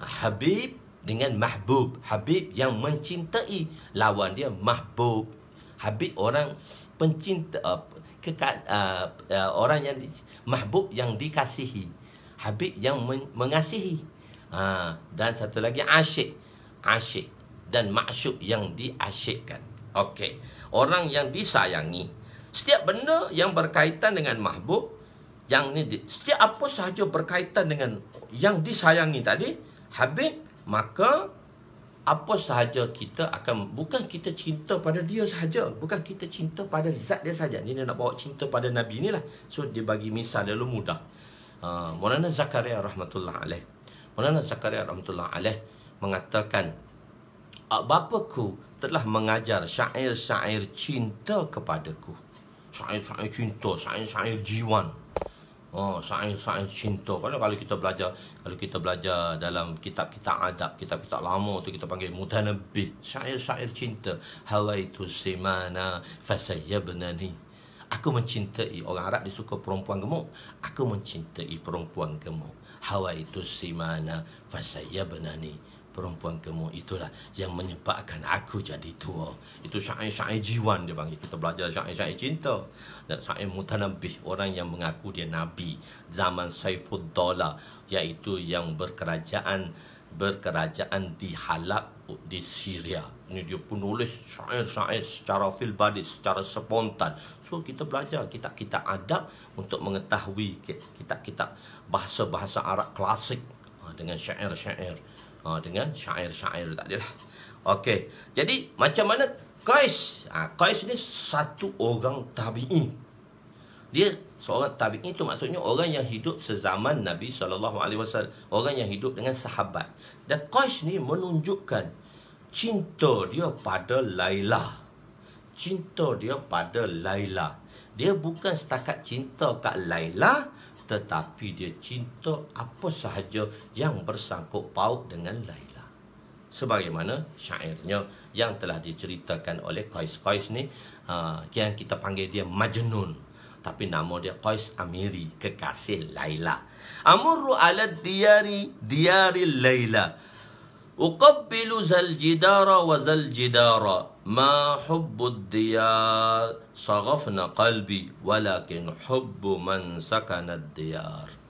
Habib dengan mahbub. Habib yang mencintai lawan dia mahbub. Habib orang pencinta uh, keka, uh, uh, orang yang di, mahbub yang dikasihi. Habib yang men, mengasihi. Ha, dan satu lagi asyik. Asyik dan maksyuk yang diasyikkan. Okey orang yang disayangi. Setiap benda yang berkaitan dengan mahbub, yang ni, setiap apa sahaja berkaitan dengan yang disayangi tadi, habib, maka apa sahaja kita akan bukan kita cinta pada dia sahaja bukan kita cinta pada zat dia sahaja ni dia nak bawa cinta pada nabi lah so dia bagi misal dia mudah uh, Maulana Zakaria rahmatullah alaih Maulana Zakaria rahmatullah alaih mengatakan ah, bapaku telah mengajar syair-syair cinta kepadaku. Syair-syair cinta, syair-syair jiwa, Oh, syair-syair cinta. Kalau kalau kita belajar, kalau kita belajar dalam kitab-kitab adab, kitab-kitab lama tu kita panggil mutanabbi, syair-syair cinta. hawa Hawaitu simana fasayyabnani. Aku mencintai orang Arab disuka perempuan gemuk. Aku mencintai perempuan gemuk. Hawa Hawaitu simana fasayyabnani perempuan kamu itulah yang menyebabkan aku jadi tua. Itu syair-syair jiwan dia panggil. Kita belajar syair-syair cinta. Dan syair mutanabih, orang yang mengaku dia nabi. Zaman Saifuddola, iaitu yang berkerajaan berkerajaan di Halab di Syria. Ini dia pun nulis syair-syair secara filbadis, secara spontan. So kita belajar kitab-kitab adab untuk mengetahui kitab-kitab bahasa-bahasa Arab klasik ha, dengan syair-syair ha, dengan syair-syair tak adalah. Okey. Jadi macam mana Qais? Ha, Qais ni satu orang tabiin. Dia seorang tabiin itu maksudnya orang yang hidup sezaman Nabi sallallahu alaihi wasallam, orang yang hidup dengan sahabat. Dan Qais ni menunjukkan cinta dia pada Laila. Cinta dia pada Laila. Dia bukan setakat cinta kat Laila, tetapi dia cinta apa sahaja yang bersangkut paut dengan Laila. Sebagaimana syairnya yang telah diceritakan oleh Kois-Kois ni, uh, yang kita panggil dia Majnun. Tapi nama dia Kois Amiri, kekasih Laila. Amurru ala diari, diari Laila. Uqabbilu zal jidara wa zal jidara. ما حب الديار صغفنا قلبي ولكن حب من سكن الديار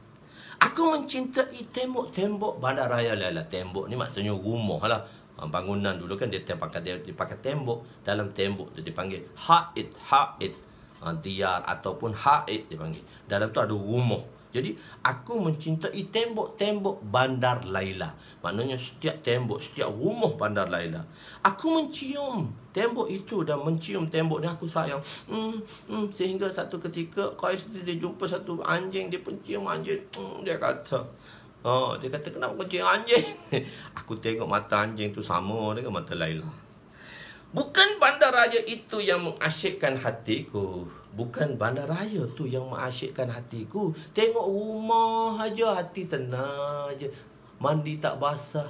Aku mencintai tembok-tembok pada raya lah, lah Tembok ni maksudnya rumah lah. Ha, bangunan dulu kan dia pakai, dia, dia tembok. Dalam tembok tu dipanggil ha'id, ha'id. Ha, diar ataupun ha'id dipanggil. Dalam tu ada rumah. Jadi aku mencintai tembok-tembok bandar Laila. Maknanya setiap tembok, setiap rumah bandar Laila. Aku mencium tembok itu dan mencium tembok ni aku sayang. Hmm, hmm, sehingga satu ketika Qais dia jumpa satu anjing, dia pencium anjing. Hmm, dia kata, oh, dia kata kenapa kau cium anjing? aku tengok mata anjing tu sama dengan mata Laila. Bukan bandar raya itu yang mengasyikkan hatiku. Bukan bandar raya tu yang mengasyikkan hatiku. Tengok rumah aja hati tenang aja. Mandi tak basah.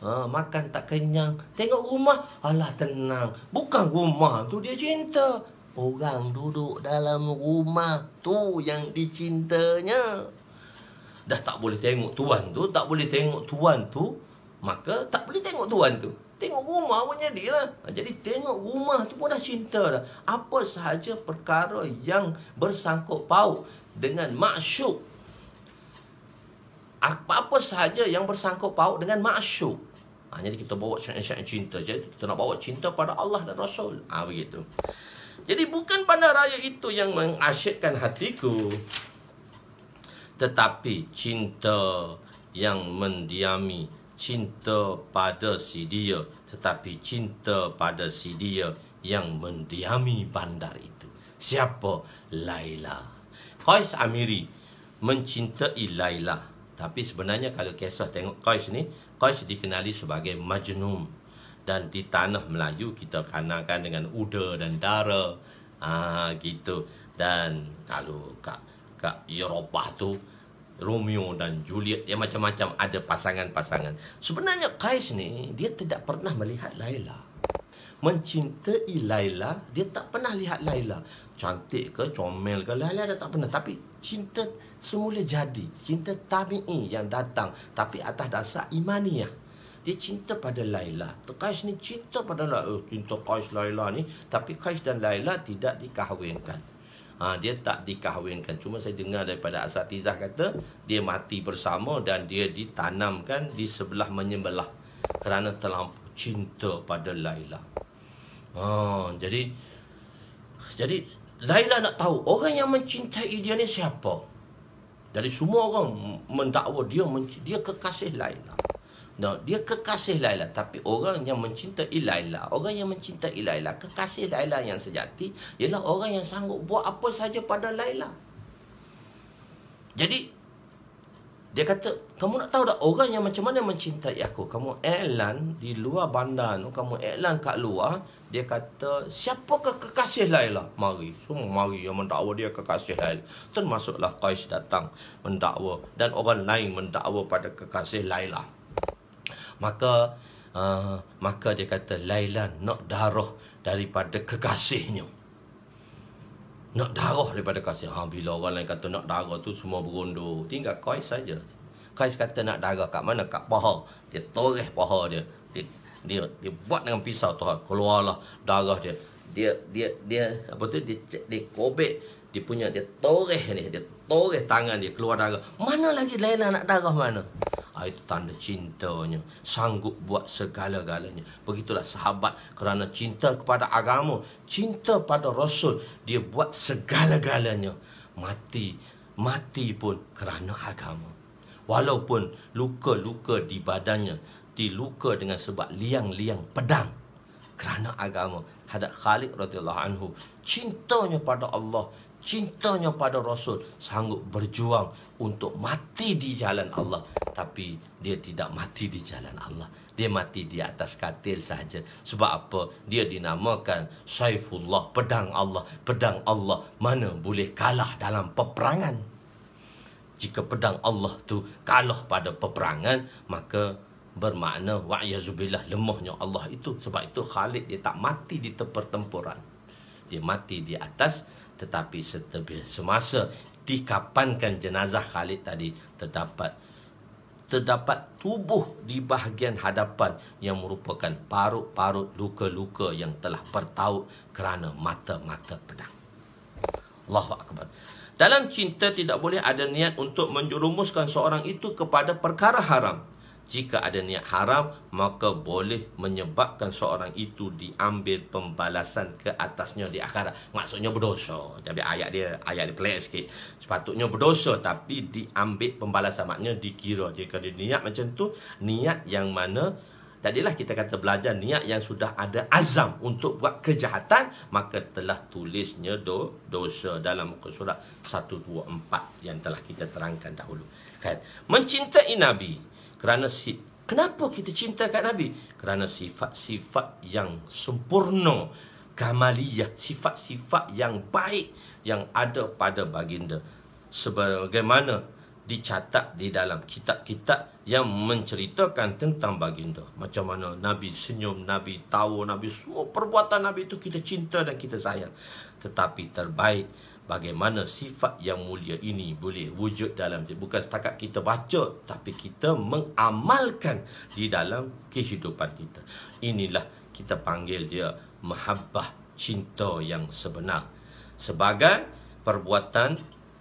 Ha, makan tak kenyang. Tengok rumah, alah tenang. Bukan rumah tu dia cinta. Orang duduk dalam rumah tu yang dicintanya. Dah tak boleh tengok tuan tu, tak boleh tengok tuan tu. Maka tak boleh tengok tuan tu. Tengok rumah pun jadilah. Ha, jadi tengok rumah tu pun dah cinta dah. Apa sahaja perkara yang bersangkut paut dengan maksyuk. Apa-apa sahaja yang bersangkut paut dengan maksyuk. Ha, jadi kita bawa syak-syak cinta je. Kita nak bawa cinta pada Allah dan Rasul. Ha, begitu. Jadi bukan pada raya itu yang mengasyikkan hatiku. Tetapi cinta yang mendiami cinta pada si dia tetapi cinta pada si dia yang mendiami bandar itu siapa Laila Khois Amiri mencintai Laila tapi sebenarnya kalau kisah tengok Khois ni Khois dikenali sebagai majnum dan di tanah Melayu kita kenalkan dengan uda dan dara ah gitu dan kalau kak kak Eropah tu Romeo dan Juliet yang macam-macam ada pasangan-pasangan. Sebenarnya Kais ni dia tidak pernah melihat Laila. Mencintai Laila, dia tak pernah lihat Laila. Cantik ke, comel ke, Laila dia tak pernah. Tapi cinta semula jadi. Cinta tabi'i yang datang. Tapi atas dasar imaniah. Dia cinta pada Laila. Kais ni cinta pada Laila. Eh, cinta Kais Laila ni. Tapi Kais dan Laila tidak dikahwinkan ha, dia tak dikahwinkan. Cuma saya dengar daripada Asatizah kata, dia mati bersama dan dia ditanamkan di sebelah menyembelah kerana terlampau cinta pada Laila. Ha, jadi, jadi Laila nak tahu orang yang mencintai dia ni siapa? Jadi semua orang mendakwa dia dia kekasih Laila. Now, dia kekasih Laila tapi orang yang mencintai Laila orang yang mencintai Laila kekasih Laila yang sejati ialah orang yang sanggup buat apa saja pada Laila jadi dia kata kamu nak tahu tak orang yang macam mana mencintai aku kamu iklan di luar bandar tu kamu iklan kat luar dia kata siapakah kekasih Laila mari semua mari yang mendakwa dia kekasih Laila termasuklah Qais datang mendakwa dan orang lain mendakwa pada kekasih Laila maka uh, maka dia kata Laila nak darah daripada kekasihnya nak darah daripada kasih ha, bila orang lain kata nak darah tu semua berundur tinggal kais saja Kais kata nak darah kat mana? Kat paha. Dia toreh paha dia. dia. Dia dia buat dengan pisau tu. Keluarlah darah dia. Dia dia dia apa tu dia cek dia kobek dia punya dia toreh ni dia toreh tangan dia keluar darah mana lagi Laila nak darah mana ah, itu tanda cintanya sanggup buat segala-galanya begitulah sahabat kerana cinta kepada agama cinta pada rasul dia buat segala-galanya mati mati pun kerana agama walaupun luka-luka di badannya diluka dengan sebab liang-liang pedang kerana agama hadat Khalid radhiyallahu anhu cintanya pada Allah cintanya pada Rasul sanggup berjuang untuk mati di jalan Allah tapi dia tidak mati di jalan Allah dia mati di atas katil saja sebab apa dia dinamakan Saifullah pedang Allah pedang Allah mana boleh kalah dalam peperangan jika pedang Allah tu kalah pada peperangan maka bermakna wa yazubillah lemahnya Allah itu sebab itu Khalid dia tak mati di tempur tempuran. dia mati di atas tetapi setelah semasa dikapankan jenazah Khalid tadi terdapat terdapat tubuh di bahagian hadapan yang merupakan parut-parut luka-luka yang telah bertaut kerana mata-mata pedang. Allahu akbar. Dalam cinta tidak boleh ada niat untuk menjerumuskan seorang itu kepada perkara haram jika ada niat haram maka boleh menyebabkan seorang itu diambil pembalasan ke atasnya di akhirat maksudnya berdosa tapi ayat dia ayat dia pelik sikit sepatutnya berdosa tapi diambil pembalasan maknanya dikira jika dia niat macam tu niat yang mana Tadilah kita kata belajar niat yang sudah ada azam untuk buat kejahatan maka telah tulisnya do, dosa dalam muka surat 124 yang telah kita terangkan dahulu. Kan? Mencintai Nabi kerana si kenapa kita cinta kat Nabi? Kerana sifat-sifat yang sempurna, kamaliyah, sifat-sifat yang baik yang ada pada baginda. Sebagaimana dicatat di dalam kitab-kitab yang menceritakan tentang baginda. Macam mana Nabi senyum, Nabi tawa, Nabi semua perbuatan Nabi itu kita cinta dan kita sayang. Tetapi terbaik bagaimana sifat yang mulia ini boleh wujud dalam diri. Bukan setakat kita baca, tapi kita mengamalkan di dalam kehidupan kita. Inilah kita panggil dia mahabbah cinta yang sebenar. Sebagai perbuatan,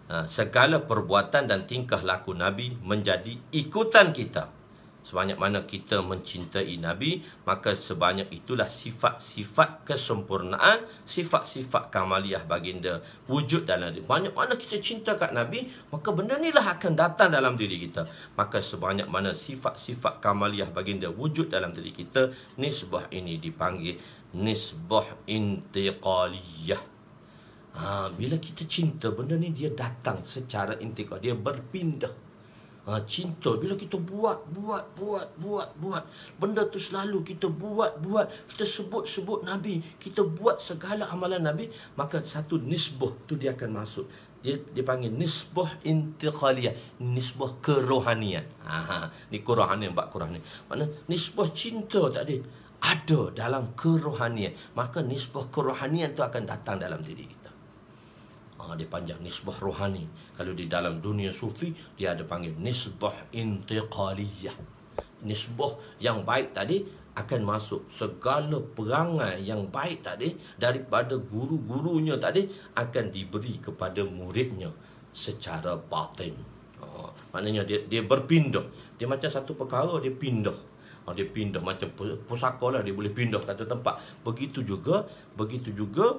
eh, segala perbuatan dan tingkah laku Nabi menjadi ikutan kita. Sebanyak mana kita mencintai Nabi, maka sebanyak itulah sifat-sifat kesempurnaan, sifat-sifat kamaliah baginda wujud dalam diri. Banyak mana kita cinta kat Nabi, maka benda ni lah akan datang dalam diri kita. Maka sebanyak mana sifat-sifat kamaliah baginda wujud dalam diri kita, nisbah ini dipanggil nisbah intiqaliyah. Ha, bila kita cinta benda ni dia datang secara intiqal dia berpindah ha, cinta bila kita buat buat buat buat buat benda tu selalu kita buat buat kita sebut sebut nabi kita buat segala amalan nabi maka satu nisbah tu dia akan masuk dia dipanggil nisbah intiqaliyah nisbah kerohanian ha ni kerohanian pak kerohanian mana nisbah cinta tadi ada dalam kerohanian maka nisbah kerohanian tu akan datang dalam diri kita Ha, dia panjang nisbah rohani. Kalau di dalam dunia sufi, dia ada panggil nisbah intiqaliyah. Nisbah yang baik tadi akan masuk. Segala perangai yang baik tadi daripada guru-gurunya tadi akan diberi kepada muridnya secara batin. Ha, maknanya dia, dia berpindah. Dia macam satu perkara dia pindah. Ha, dia pindah macam pusaka lah dia boleh pindah satu tempat. Begitu juga, begitu juga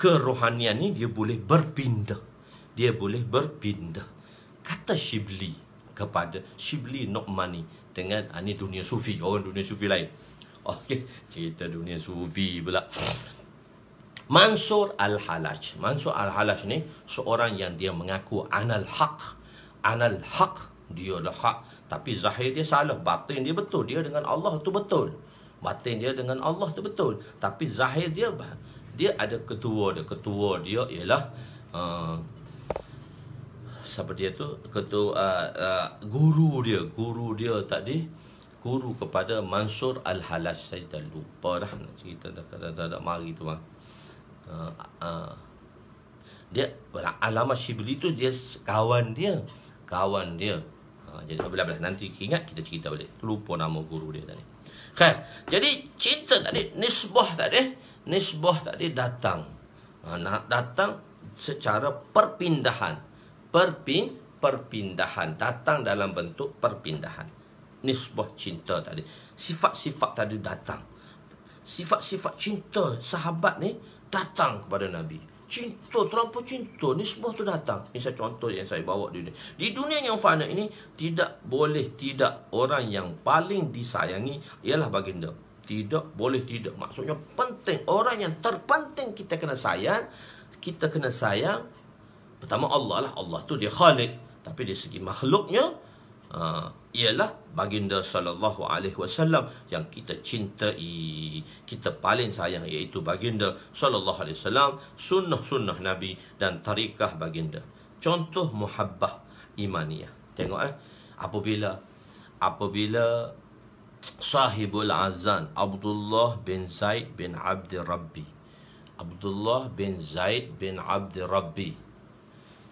kerohanian ni dia boleh berpindah. Dia boleh berpindah. Kata Shibli kepada Shibli Nokmani dengan ani ah, dunia sufi, orang dunia sufi lain. Okey, cerita dunia sufi pula. Mansur Al-Halaj. Mansur Al-Halaj ni seorang yang dia mengaku anal haq. Anal haq dia lah hak tapi zahir dia salah batin dia betul dia dengan Allah tu betul batin dia dengan Allah tu betul tapi zahir dia bah dia ada ketua dia ketua dia ialah uh, siapa dia ketua uh, uh, guru dia guru dia tadi guru kepada Mansur Al Halas saya dah lupa dah nak cerita dah dah dah, dah mari tu bang uh, uh, dia wala alama Shibli tu dia kawan dia kawan dia uh, jadi bila bila nanti ingat kita cerita balik lupa nama guru dia tadi Khair. Jadi cinta tadi, nisbah tadi, Nisbah tadi datang. Ha, nak datang secara perpindahan. Perpin, perpindahan. Datang dalam bentuk perpindahan. Nisbah cinta tadi. Sifat-sifat tadi datang. Sifat-sifat cinta sahabat ni datang kepada Nabi. Cinta, terlalu cinta. Nisbah tu datang. Ini saya contoh yang saya bawa di dunia. Di dunia yang fana ini, tidak boleh tidak orang yang paling disayangi ialah baginda tidak boleh tidak maksudnya penting orang yang terpenting kita kena sayang kita kena sayang pertama Allah lah Allah tu dia khalik tapi dari segi makhluknya uh, ialah baginda sallallahu alaihi wasallam yang kita cintai kita paling sayang iaitu baginda sallallahu alaihi wasallam sunnah-sunnah nabi dan tarikah baginda contoh muhabbah imaniyah tengok eh apabila apabila Sahibul Azan Abdullah bin Zaid bin Abdul Rabbi Abdullah bin Zaid bin ha, Abdul Rabbi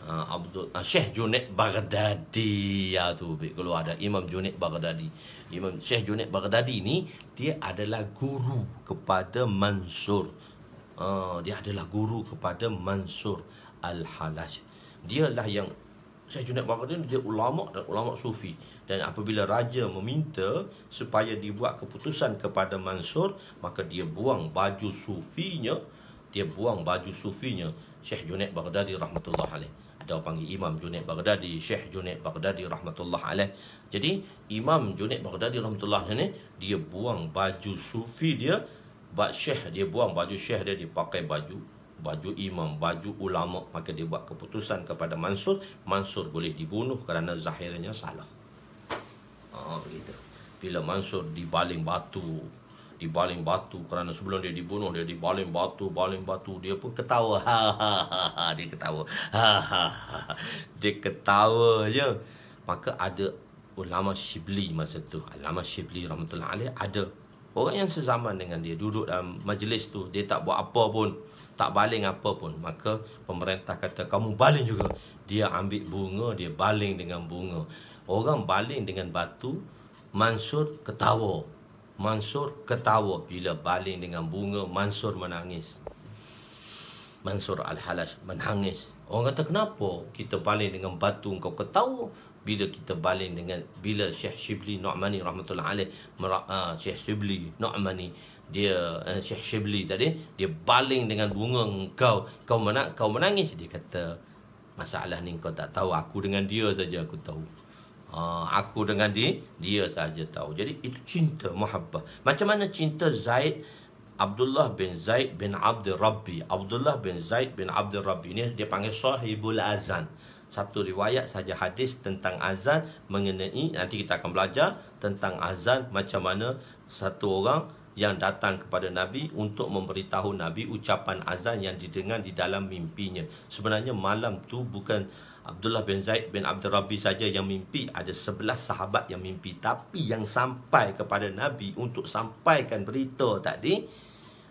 ha, uh, Abdul uh, Syekh Junaid Baghdadi ya tu kalau ada Imam Junaid Baghdadi Imam Syekh Junaid Baghdadi ni dia adalah guru kepada Mansur uh, dia adalah guru kepada Mansur Al-Halaj dialah yang Syekh Junaid Baghdadi dia ulama dan ulama sufi dan apabila raja meminta supaya dibuat keputusan kepada Mansur maka dia buang baju sufinya dia buang baju sufinya Syekh Junaid Baghdadi rahmatullah alaih ada panggil Imam Junaid Baghdadi Syekh Junaid Baghdadi rahmatullah alaih jadi Imam Junaid Baghdadi rahmatullah ni dia buang baju sufi dia buat Syekh dia buang baju Syekh dia dipakai baju baju imam, baju ulama, maka dia buat keputusan kepada Mansur, Mansur boleh dibunuh kerana zahirnya salah. Oh, begitu. Bila Mansur dibaling batu, dibaling batu kerana sebelum dia dibunuh dia dibaling batu, baling batu, dia pun ketawa. Ha ha ha, ha. dia ketawa. Ha, ha ha. ha. Dia ketawa je. Maka ada ulama Shibli masa tu. Ulama Shibli rahmatullah ali ada Orang yang sezaman dengan dia duduk dalam majlis tu dia tak buat apa pun tak baling apa pun maka pemerintah kata kamu baling juga dia ambil bunga dia baling dengan bunga orang baling dengan batu Mansur ketawa Mansur ketawa bila baling dengan bunga Mansur menangis Mansur Al-Halash menangis Orang kata kenapa kita baling dengan batu Engkau ketawa bila kita baling dengan Bila Syekh Shibli No'mani Rahmatullah Alayh uh, ah, Syekh Shibli No'mani dia uh, Syekh Shibli tadi dia baling dengan bunga kau kau mana kau menangis dia kata masalah ni kau tak tahu aku dengan dia saja aku tahu uh, aku dengan dia dia saja tahu jadi itu cinta mahabbah macam mana cinta Zaid Abdullah bin Zaid bin Abdul Rabbi Abdullah bin Zaid bin Abdul Rabbi ni dia panggil sahibul azan satu riwayat saja hadis tentang azan mengenai nanti kita akan belajar tentang azan macam mana satu orang yang datang kepada Nabi untuk memberitahu Nabi ucapan azan yang didengar di dalam mimpinya. Sebenarnya malam tu bukan Abdullah bin Zaid bin Abdul Rabi saja yang mimpi. Ada sebelah sahabat yang mimpi. Tapi yang sampai kepada Nabi untuk sampaikan berita tadi,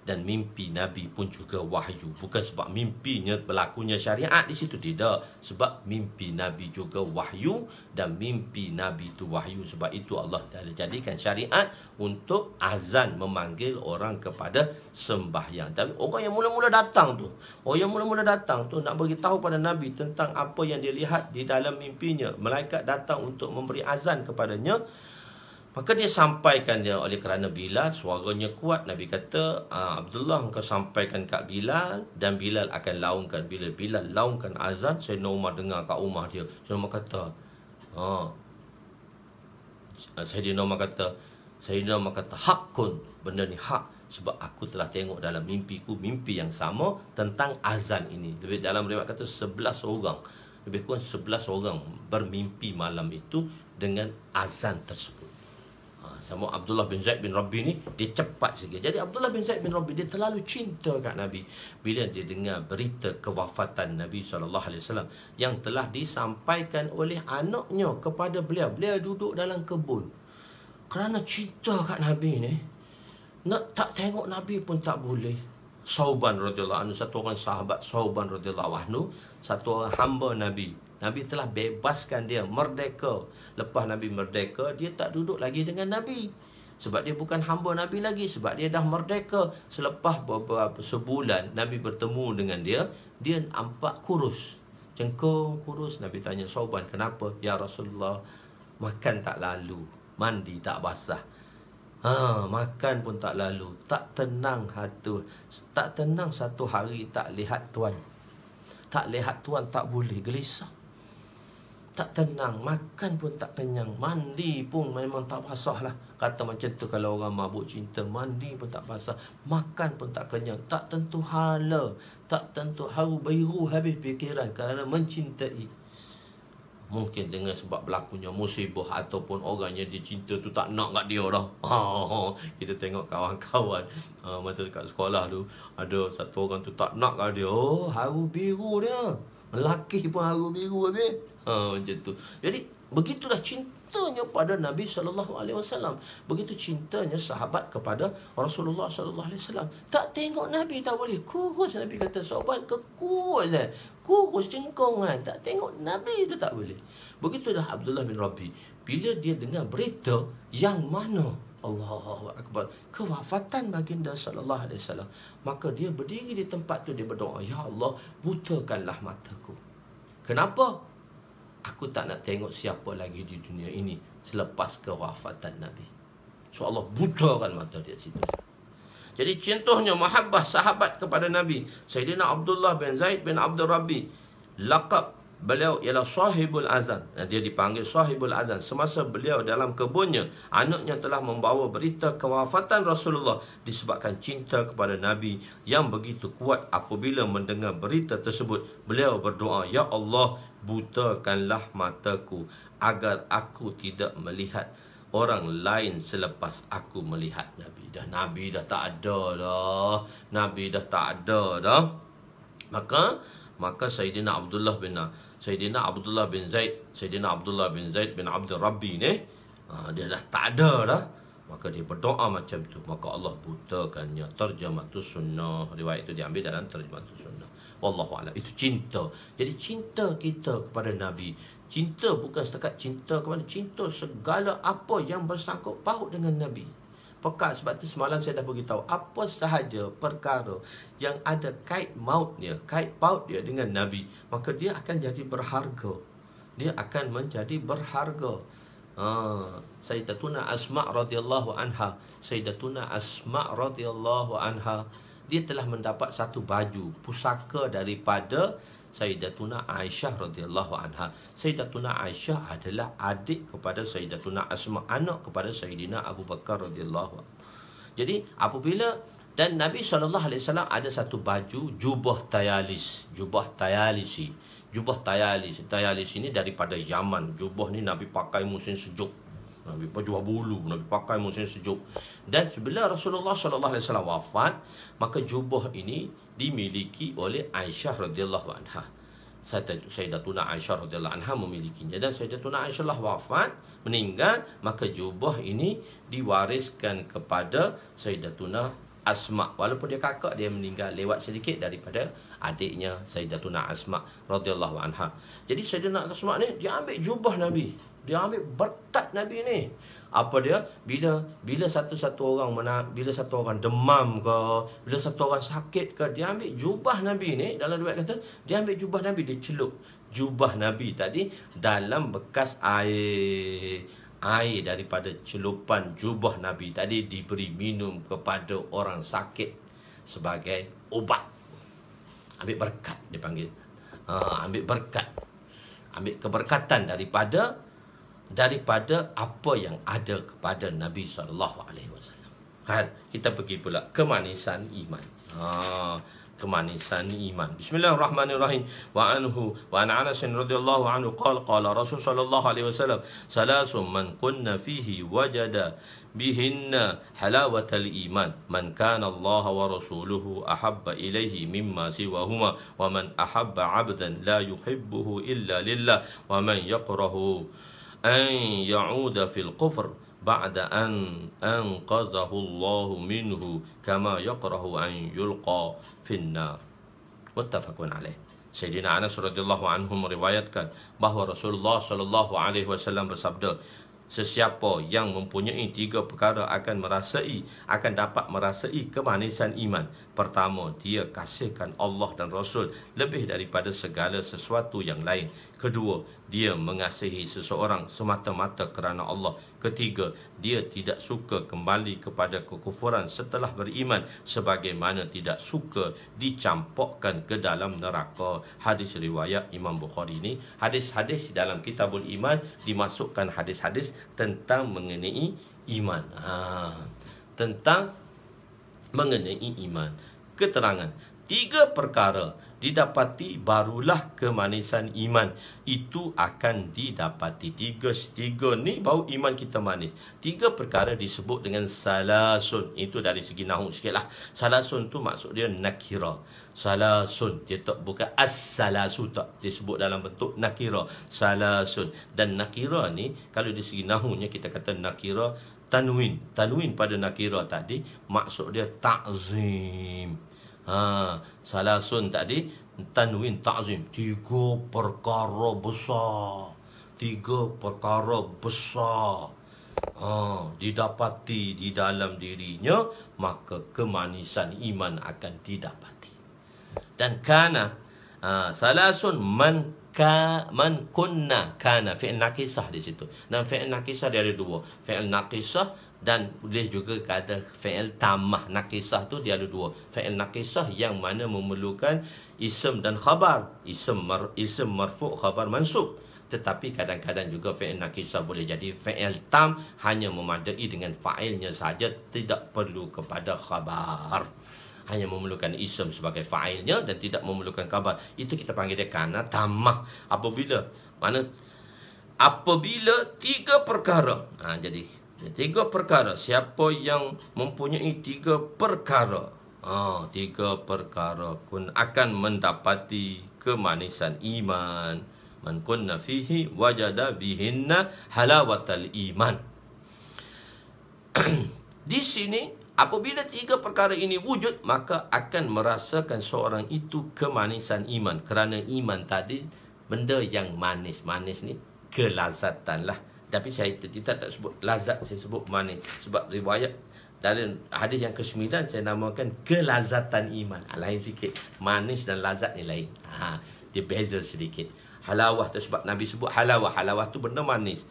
dan mimpi Nabi pun juga wahyu. Bukan sebab mimpinya berlakunya syariat di situ. Tidak. Sebab mimpi Nabi juga wahyu dan mimpi Nabi itu wahyu. Sebab itu Allah dah jadikan syariat untuk azan memanggil orang kepada sembahyang. Tapi orang yang mula-mula datang tu, orang yang mula-mula datang tu nak beritahu pada Nabi tentang apa yang dia lihat di dalam mimpinya. Malaikat datang untuk memberi azan kepadanya. Maka dia sampaikan dia oleh kerana Bilal suaranya kuat. Nabi kata, ah, Abdullah engkau sampaikan kat Bilal dan Bilal akan laungkan. Bila Bilal laungkan azan, saya nak Umar dengar kat rumah dia. Saya Umar kata, ah. saya di Umar kata, saya di Umar kata, hakun benda ni hak. Sebab aku telah tengok dalam mimpiku, mimpi yang sama tentang azan ini. Lebih dalam lewat kata, sebelas orang. Lebih kurang sebelas orang bermimpi malam itu dengan azan tersebut sama Abdullah bin Zaid bin Rabi ni dia cepat sikit. Jadi Abdullah bin Zaid bin Rabi dia terlalu cinta kat Nabi bila dia dengar berita kewafatan Nabi sallallahu alaihi wasallam yang telah disampaikan oleh anaknya kepada beliau. Beliau duduk dalam kebun. Kerana cinta kat Nabi ni nak tak tengok Nabi pun tak boleh. Sauban radhiyallahu anhu satu orang sahabat Sauban radhiyallahu anhu satu orang hamba Nabi Nabi telah bebaskan dia merdeka. Lepas Nabi merdeka, dia tak duduk lagi dengan Nabi. Sebab dia bukan hamba Nabi lagi Sebab dia dah merdeka Selepas beberapa sebulan Nabi bertemu dengan dia Dia nampak kurus Cengkung kurus Nabi tanya soban Kenapa? Ya Rasulullah Makan tak lalu Mandi tak basah ha, Makan pun tak lalu Tak tenang hatu Tak tenang satu hari tak lihat tuan Tak lihat tuan tak boleh Gelisah tak tenang Makan pun tak kenyang Mandi pun memang tak basah lah Kata macam tu kalau orang mabuk cinta Mandi pun tak basah Makan pun tak kenyang Tak tentu hala Tak tentu haru biru habis fikiran Kerana mencintai Mungkin dengan sebab berlakunya musibah Ataupun orang yang dia cinta tu tak nak kat dia dah ha, Kita tengok kawan-kawan ha, Masa dekat sekolah tu Ada satu orang tu tak nak kat dia oh, Haru biru dia Lelaki pun haru biru habis Ha, macam tu. Jadi begitulah cintanya pada Nabi sallallahu alaihi wasallam. Begitu cintanya sahabat kepada Rasulullah sallallahu alaihi wasallam. Tak tengok Nabi tak boleh. Kurus Nabi kata sahabat ke kurus eh. Kurus cengkung kan. Tak tengok Nabi itu tak boleh. Begitulah Abdullah bin Rabi. Bila dia dengar berita yang mana Allahu akbar kewafatan baginda sallallahu alaihi wasallam maka dia berdiri di tempat tu dia berdoa ya Allah butakanlah mataku kenapa aku tak nak tengok siapa lagi di dunia ini selepas kewafatan Nabi. So Allah butuhkan mata dia situ. Jadi contohnya mahabbah sahabat kepada Nabi. Sayyidina Abdullah bin Zaid bin Abdul Rabi. Lakab beliau ialah sahibul azan dia dipanggil sahibul azan semasa beliau dalam kebunnya anaknya telah membawa berita kewafatan Rasulullah disebabkan cinta kepada nabi yang begitu kuat apabila mendengar berita tersebut beliau berdoa ya Allah butakanlah mataku agar aku tidak melihat orang lain selepas aku melihat nabi dah nabi dah tak ada dah nabi dah tak ada dah maka maka Sayyidina Abdullah bin ah, Sayyidina Abdullah bin Zaid Sayyidina Abdullah bin Zaid bin Abdul Rabbi ni uh, dia dah tak ada lah. maka dia berdoa macam tu maka Allah butakannya terjemah tu sunnah riwayat tu diambil dalam terjemah tu sunnah wallahu itu cinta jadi cinta kita kepada nabi cinta bukan setakat cinta kepada cinta segala apa yang bersangkut paut dengan nabi pekat sebab tu semalam saya dah tahu apa sahaja perkara yang ada kait mautnya kait paut dia dengan nabi maka dia akan jadi berharga dia akan menjadi berharga ha sayyidatuna asma radhiyallahu anha sayyidatuna asma radhiyallahu anha dia telah mendapat satu baju pusaka daripada Sayyidatuna Aisyah radhiyallahu anha. Sayyidatuna Aisyah adalah adik kepada Sayyidatuna Asma, anak kepada Sayyidina Abu Bakar radhiyallahu Jadi apabila dan Nabi sallallahu alaihi wasallam ada satu baju jubah tayalis, jubah tayalisi. Jubah tayalis, tayalis ini daripada Yaman. Jubah ni Nabi pakai musim sejuk. Nabi baju bulu, Nabi pakai musim sejuk. Dan sebelum Rasulullah sallallahu alaihi wasallam wafat, maka jubah ini dimiliki oleh Aisyah radhiyallahu anha. Sayyidatuna Aisyah radhiyallahu anha memilikinya dan Sayyidatuna Aisyah lah wafat meninggal maka jubah ini diwariskan kepada Sayyidatuna Asma walaupun dia kakak dia meninggal lewat sedikit daripada adiknya Sayyidatuna Asma radhiyallahu anha. Jadi Sayyidatuna Asma ni dia ambil jubah Nabi. Dia ambil berkat Nabi ni. Apa dia? Bila bila satu-satu orang mena, bila satu orang demam ke, bila satu orang sakit ke, dia ambil jubah Nabi ni dalam dua kata, dia ambil jubah Nabi dia celup jubah Nabi tadi dalam bekas air air daripada celupan jubah Nabi tadi diberi minum kepada orang sakit sebagai ubat ambil berkat dia panggil ha, ambil berkat ambil keberkatan daripada daripada apa yang ada kepada Nabi sallallahu alaihi wasallam kan kita pergi pula kemanisan iman ha kemanisan iman. Bismillahirrahmanirrahim. Wa anhu wa an Anas radhiyallahu anhu qala qala Rasul sallallahu alaihi wasallam salasum man kunna fihi wajada bihinna halawatal iman man kana Allah wa rasuluhu ahabba ilaihi mimma siwahuma wa man ahabba abdan la yuhibbuhu illa lillah wa man yakrahu an ya'uda fil kufr بعد أن أنقذه الله منه كما يكره أن يلقى في النار متفق عليه سيدنا أنس رضي الله عنه مروايات كان بحو رسول الله Sesiapa yang mempunyai tiga perkara akan merasai akan dapat merasai kemanisan iman. Pertama, dia kasihkan Allah dan Rasul lebih daripada segala sesuatu yang lain. Kedua, dia mengasihi seseorang semata-mata kerana Allah. Ketiga, dia tidak suka kembali kepada kekufuran setelah beriman sebagaimana tidak suka dicampokkan ke dalam neraka. Hadis riwayat Imam Bukhari ini, hadis-hadis dalam kitabul iman dimasukkan hadis-hadis tentang mengenai iman. Ha, tentang mengenai iman. Keterangan, tiga perkara didapati barulah kemanisan iman itu akan didapati tiga tiga ni bau iman kita manis tiga perkara disebut dengan salasun itu dari segi nahu sikitlah salasun tu maksud dia nakira salasun dia tak buka as-salasu tak disebut dalam bentuk nakira salasun dan nakira ni kalau di segi nahunya kita kata nakira tanwin tanwin pada nakira tadi maksud dia takzim Ha, salasun tadi tanwin ta'zim tiga perkara besar. Tiga perkara besar. Ha, didapati di dalam dirinya maka kemanisan iman akan didapati. Dan kana ha, salasun man ka man kunna kana fi'il nakisah di situ. Dan fi'il nakisah dia ada dua. Fi'il nakisah dan boleh juga kata fi'il tamah nakisah tu dia ada dua fi'il nakisah yang mana memerlukan isim dan khabar isim mar, isim marfu' khabar mansub tetapi kadang-kadang juga fi'il nakisah boleh jadi fi'il tam hanya memadai dengan fa'ilnya saja tidak perlu kepada khabar hanya memerlukan isim sebagai fa'ilnya dan tidak memerlukan khabar itu kita panggil dia kana tamah apabila mana apabila tiga perkara ha, jadi Tiga perkara. Siapa yang mempunyai tiga perkara. Oh, tiga perkara kun akan mendapati kemanisan iman. Man kunna fihi wajada bihinna halawatal iman. Di sini, apabila tiga perkara ini wujud, maka akan merasakan seorang itu kemanisan iman. Kerana iman tadi, benda yang manis. Manis ni, kelazatan lah. Tapi saya tidak tak sebut lazat saya sebut mana Sebab riwayat dari hadis yang ke-9 saya namakan kelazatan iman ah, Lain sikit Manis dan lazat ni lain ha, Dia beza sedikit Halawah tu sebab Nabi sebut halawah Halawah tu benda manis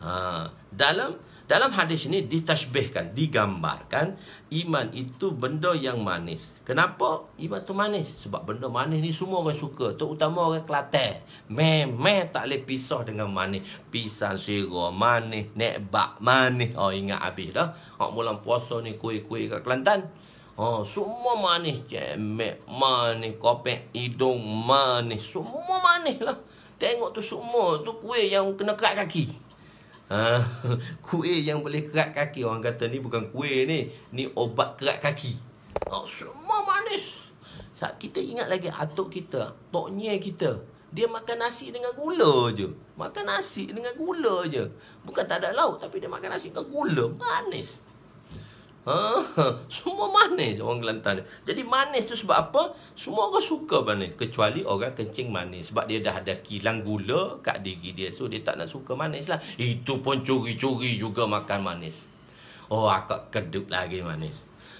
ha, Dalam dalam hadis ini ditashbihkan, digambarkan iman itu benda yang manis. Kenapa iman tu manis? Sebab benda manis ni semua orang suka, terutama orang Kelantan. Memang tak boleh pisah dengan manis. Pisang sirah manis, nekbak manis. Oh ingat habis dah. Hak bulan puasa ni kuih-kuih kat Kelantan. Oh, semua manis Cemek manis kopi hidung manis Semua manis lah Tengok tu semua tu kuih yang kena kerat kaki Ha? kuih yang boleh kerat kaki orang kata ni bukan kuih ni ni obat kerat kaki oh, semua manis Saat kita ingat lagi atuk kita tok nyer kita dia makan nasi dengan gula je makan nasi dengan gula je bukan tak ada laut tapi dia makan nasi dengan gula manis Ha, semua manis orang Kelantan ni. Jadi manis tu sebab apa? Semua orang suka manis kecuali orang kencing manis sebab dia dah ada kilang gula kat diri dia. So dia tak nak suka manis lah. Itu pun curi-curi juga makan manis. Oh, akak kedut lagi manis.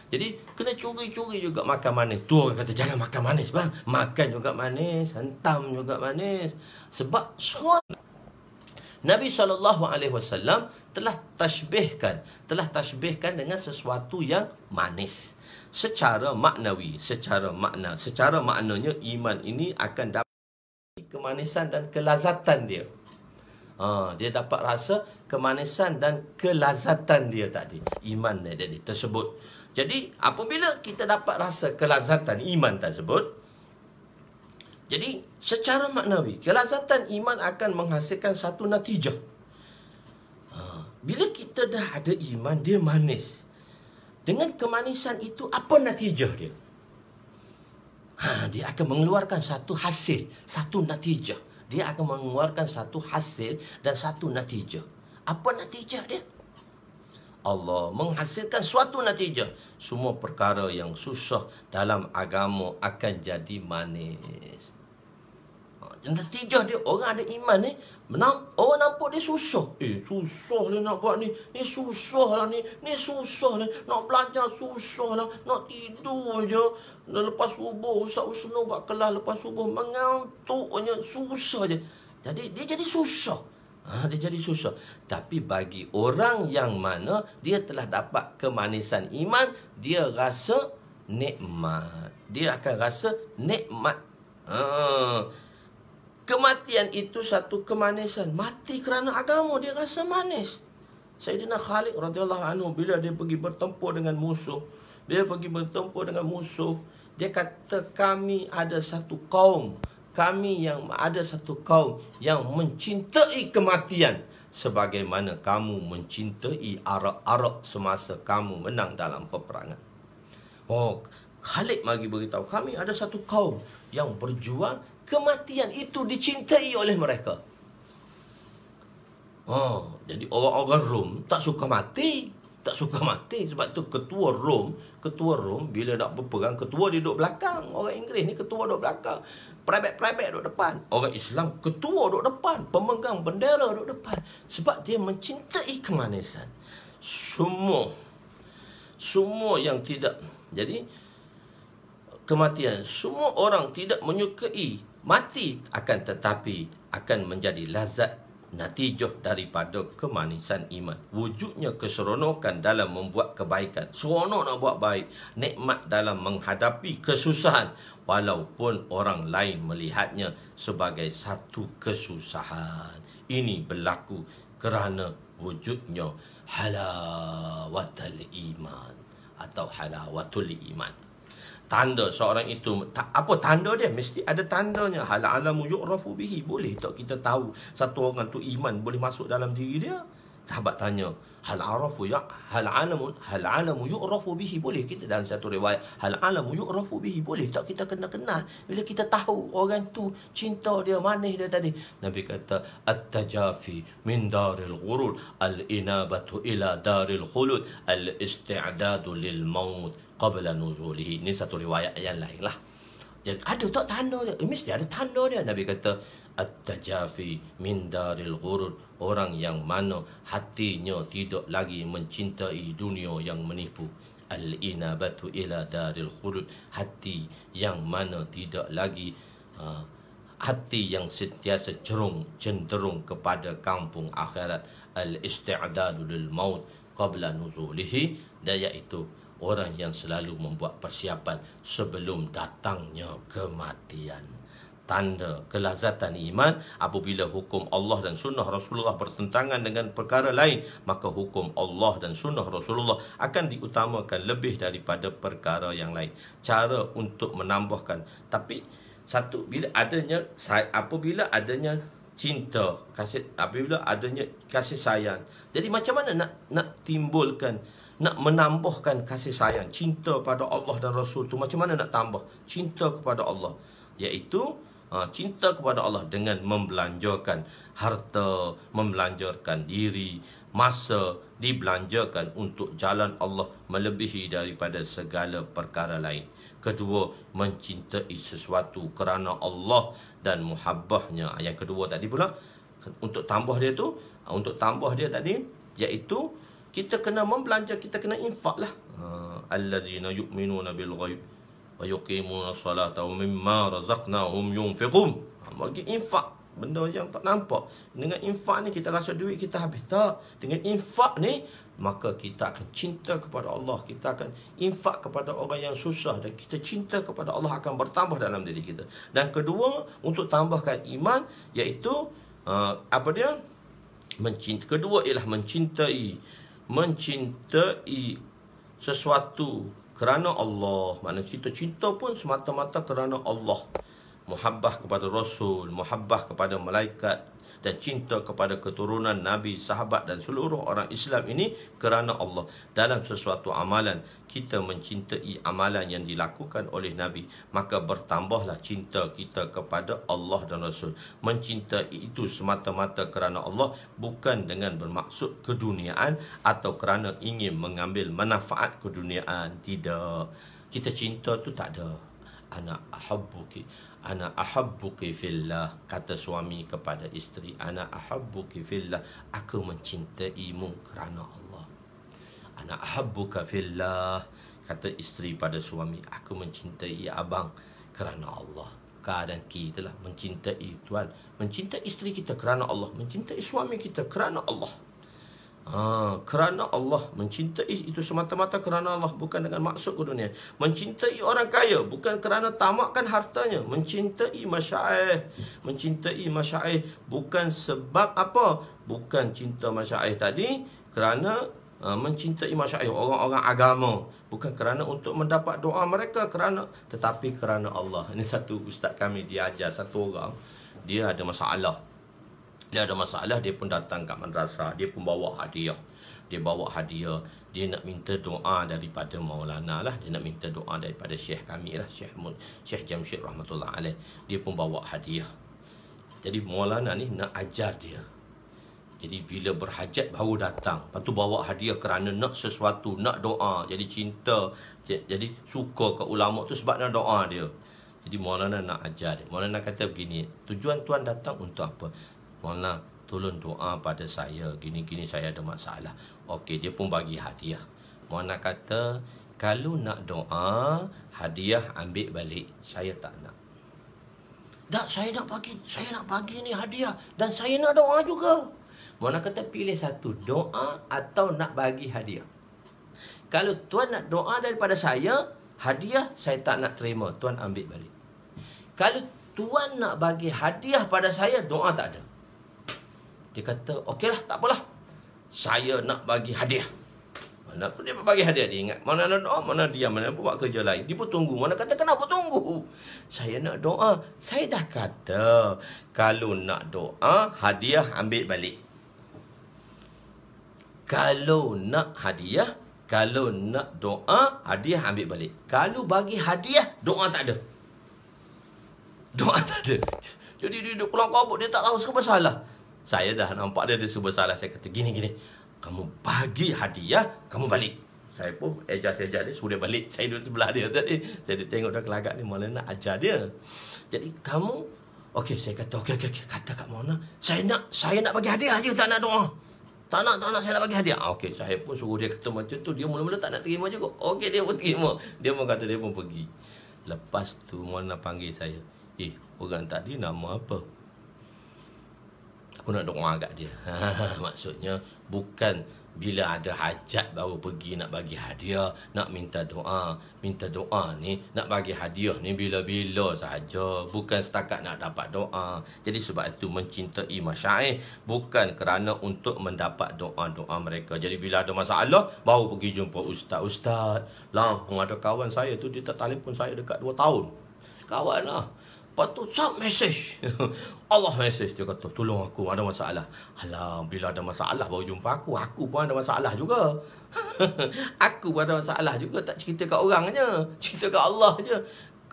Jadi kena curi-curi juga makan manis. Tu orang kata jangan makan manis bang. Makan juga manis, hentam juga manis. Sebab seronok. Nabi sallallahu alaihi wasallam telah tashbihkan, telah tashbihkan dengan sesuatu yang manis. Secara maknawi, secara makna, secara maknanya iman ini akan dapat kemanisan dan kelazatan dia. Ha, dia dapat rasa kemanisan dan kelazatan dia tadi. Iman dia tadi tersebut. Jadi apabila kita dapat rasa kelazatan iman tersebut, jadi secara maknawi kelazatan iman akan menghasilkan satu natijah. Ha, bila kita dah ada iman dia manis. Dengan kemanisan itu apa natijah dia? Ha, dia akan mengeluarkan satu hasil, satu natijah. Dia akan mengeluarkan satu hasil dan satu natijah. Apa natijah dia? Allah menghasilkan suatu natijah. Semua perkara yang susah dalam agama akan jadi manis yang ketijah dia orang ada iman ni menang orang nampak dia susah eh susah dia nak buat ni ni susah lah ni ni susah lah, nak belajar susah lah nak tidur je dan lepas subuh usah usnu buat kelas lepas subuh mengantuknya susah je jadi dia jadi susah Ha, dia jadi susah. Tapi bagi orang yang mana dia telah dapat kemanisan iman, dia rasa nikmat. Dia akan rasa nikmat. Ha. Kematian itu satu kemanisan. Mati kerana agama dia rasa manis. Sayyidina Khalid radhiyallahu anhu bila dia pergi bertempur dengan musuh, dia pergi bertempur dengan musuh, dia kata kami ada satu kaum, kami yang ada satu kaum yang mencintai kematian sebagaimana kamu mencintai arak-arak semasa kamu menang dalam peperangan. Oh, Khalid bagi beritahu kami ada satu kaum yang berjuang kematian itu dicintai oleh mereka. Oh, jadi orang-orang Rom tak suka mati, tak suka mati sebab tu ketua Rom, ketua Rom bila nak berperang ketua dia duduk belakang, orang Inggeris ni ketua duduk belakang. Private-private duduk depan. Orang Islam ketua duduk depan, pemegang bendera duduk depan sebab dia mencintai kemanisan. Semua semua yang tidak jadi kematian semua orang tidak menyukai mati akan tetapi akan menjadi lazat natijah daripada kemanisan iman. Wujudnya keseronokan dalam membuat kebaikan. Seronok nak buat baik. Nikmat dalam menghadapi kesusahan. Walaupun orang lain melihatnya sebagai satu kesusahan. Ini berlaku kerana wujudnya halawatul iman. Atau halawatul iman tanda seorang itu ta, apa tanda dia mesti ada tandanya hal alamu yu'rafu bihi boleh tak kita tahu satu orang tu iman boleh masuk dalam diri dia sahabat tanya hal arafu ya hal alam hal alamu yu'rafu bihi boleh kita dalam satu riwayat hal alamu yu'rafu bihi boleh tak kita kena kenal bila kita tahu orang tu cinta dia manis dia tadi nabi kata at-tajafi min daril ghurur al-inabatu ila daril khulud al-isti'dadu lil maut qabla nuzulihi. Ini satu riwayat yang lain lah. Jadi ada tak tanah dia? Eh, mesti ada tanah dia. Nabi kata, At-tajafi min daril ghurur. Orang yang mana hatinya tidak lagi mencintai dunia yang menipu. Al-inabatu ila daril khulud. Hati yang mana tidak lagi uh, hati yang sentiasa cerung, cenderung kepada kampung akhirat. Al-istiadadu lil maut qabla nuzulihi. Dan iaitu orang yang selalu membuat persiapan sebelum datangnya kematian. Tanda kelazatan iman apabila hukum Allah dan sunnah Rasulullah bertentangan dengan perkara lain, maka hukum Allah dan sunnah Rasulullah akan diutamakan lebih daripada perkara yang lain. Cara untuk menambahkan. Tapi satu bila adanya apabila adanya cinta kasih apabila adanya kasih sayang jadi macam mana nak nak timbulkan nak menambahkan kasih sayang, cinta pada Allah dan Rasul tu macam mana nak tambah? Cinta kepada Allah iaitu ha, cinta kepada Allah dengan membelanjakan harta, membelanjakan diri, masa dibelanjakan untuk jalan Allah melebihi daripada segala perkara lain. Kedua, mencintai sesuatu kerana Allah dan muhabbahnya. Yang kedua tadi pula, untuk tambah dia tu, untuk tambah dia tadi, iaitu kita kena membelanja kita kena infak lah ha, allazina yu'minuna bil ghaib wa yuqimuna salata wa mimma razaqnahum yunfiqun ha, bagi infak benda yang tak nampak dengan infak ni kita rasa duit kita habis tak dengan infak ni maka kita akan cinta kepada Allah kita akan infak kepada orang yang susah dan kita cinta kepada Allah akan bertambah dalam diri kita dan kedua untuk tambahkan iman iaitu uh, apa dia mencinta kedua ialah mencintai mencintai sesuatu kerana Allah. Manusia cinta pun semata-mata kerana Allah. Muhabbah kepada Rasul, muhabbah kepada malaikat, dan cinta kepada keturunan Nabi, sahabat dan seluruh orang Islam ini kerana Allah. Dalam sesuatu amalan, kita mencintai amalan yang dilakukan oleh Nabi, maka bertambahlah cinta kita kepada Allah dan Rasul. Mencintai itu semata-mata kerana Allah, bukan dengan bermaksud keduniaan atau kerana ingin mengambil manfaat keduniaan. Tidak. Kita cinta tu tak ada. Anak ahabuki ana ahabbuki fillah kata suami kepada isteri ana ahabbuki fillah aku mencintai mu kerana Allah ana ahabbuka fillah kata isteri pada suami aku mencintai abang kerana Allah kadang kita lah mencintai tuan mencintai isteri kita kerana Allah mencintai suami kita kerana Allah Ha, kerana Allah mencintai itu semata-mata kerana Allah bukan dengan maksud ke dunia. Mencintai orang kaya bukan kerana tamakkan hartanya. Mencintai masyaih. Mencintai masyaih bukan sebab apa? Bukan cinta masyaih tadi kerana uh, mencintai masyaih orang-orang agama. Bukan kerana untuk mendapat doa mereka kerana tetapi kerana Allah. Ini satu ustaz kami diajar satu orang. Dia ada masalah. Dia ada masalah dia pun datang kat madrasah Dia pun bawa hadiah Dia bawa hadiah Dia nak minta doa daripada Maulana lah Dia nak minta doa daripada Syekh kami lah Syekh, Syekh Jamsyid Rahmatullah Alayh Dia pun bawa hadiah Jadi Maulana ni nak ajar dia jadi bila berhajat baru datang Lepas tu bawa hadiah kerana nak sesuatu Nak doa Jadi cinta Jadi suka ke ulama tu sebab nak doa dia Jadi Maulana nak ajar dia Maulana kata begini Tujuan Tuhan datang untuk apa? Mona tolong doa pada saya gini-gini saya ada masalah okey dia pun bagi hadiah Mona kata kalau nak doa hadiah ambil balik saya tak nak tak saya nak bagi saya nak bagi ni hadiah dan saya nak doa juga Mona kata pilih satu doa atau nak bagi hadiah kalau tuan nak doa daripada saya hadiah saya tak nak terima tuan ambil balik kalau tuan nak bagi hadiah pada saya doa tak ada dia kata, okeylah, tak apalah. Saya nak bagi hadiah. Mana pun dia bagi hadiah dia ingat. Mana nak doa, mana dia, mana pun buat kerja lain. Dia pun tunggu. Mana kata, kenapa tunggu? Saya nak doa. Saya dah kata, kalau nak doa, hadiah ambil balik. Kalau nak hadiah, kalau nak doa, hadiah ambil balik. Kalau bagi hadiah, doa tak ada. Doa tak ada. Jadi dia duduk pulang kabut, dia tak tahu sebab salah saya dah nampak dia, dia sebuah salah. Saya kata, gini, gini. Kamu bagi hadiah, kamu balik. Saya pun ejak-ejak dia, sudah balik. Saya duduk sebelah dia tadi. Saya dia tengok dia kelagak ni, mana nak ajar dia. Jadi, kamu... Okey, saya kata, okey, okey, okey. Kata kat Mona, saya nak, saya nak bagi hadiah je, tak nak doa. Tak nak, tak nak, saya nak bagi hadiah. Ah, okey, saya pun suruh dia kata macam tu. Dia mula-mula tak nak terima juga. Okey, dia pun terima. Dia pun kata, dia pun pergi. Lepas tu, Mona panggil saya. Eh, orang tadi nama apa? aku nak doa kat dia. Maksudnya bukan bila ada hajat baru pergi nak bagi hadiah, nak minta doa. Minta doa ni, nak bagi hadiah ni bila-bila sahaja. Bukan setakat nak dapat doa. Jadi sebab itu mencintai masyarakat bukan kerana untuk mendapat doa-doa mereka. Jadi bila ada masalah, baru pergi jumpa ustaz-ustaz. Lah, ada kawan saya tu, dia tak telefon saya dekat 2 tahun. Kawan lah. Lepas tu sub message. Allah message dia kata tolong aku ada masalah. Alah bila ada masalah baru jumpa aku. Aku pun ada masalah juga. aku pun ada masalah juga tak cerita kat orang aja. Cerita kat Allah aja.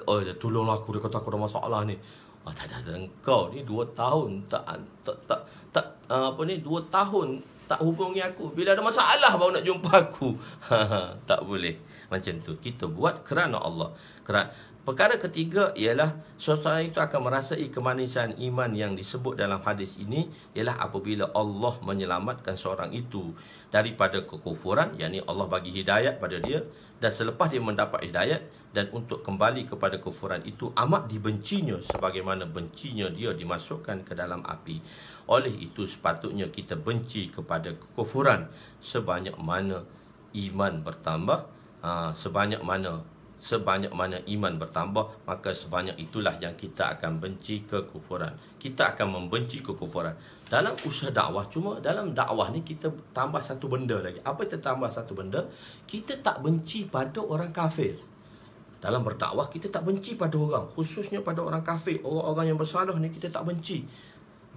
Oh dia tolonglah aku dia kata aku ada masalah ni. Ah tak ada engkau ni dua tahun tak tak tak, tak ah, apa ni dua tahun tak hubungi aku bila ada masalah baru nak jumpa aku tak boleh macam tu kita buat kerana Allah kerana Perkara ketiga ialah seseorang itu akan merasai kemanisan iman yang disebut dalam hadis ini ialah apabila Allah menyelamatkan seorang itu daripada kekufuran, yakni Allah bagi hidayat pada dia dan selepas dia mendapat hidayat dan untuk kembali kepada kekufuran itu amat dibencinya sebagaimana bencinya dia dimasukkan ke dalam api. Oleh itu sepatutnya kita benci kepada kekufuran sebanyak mana iman bertambah, sebanyak mana sebanyak mana iman bertambah maka sebanyak itulah yang kita akan benci kekufuran kita akan membenci kekufuran dalam usaha dakwah cuma dalam dakwah ni kita tambah satu benda lagi apa kita tambah satu benda kita tak benci pada orang kafir dalam berdakwah kita tak benci pada orang khususnya pada orang kafir orang-orang yang bersalah ni kita tak benci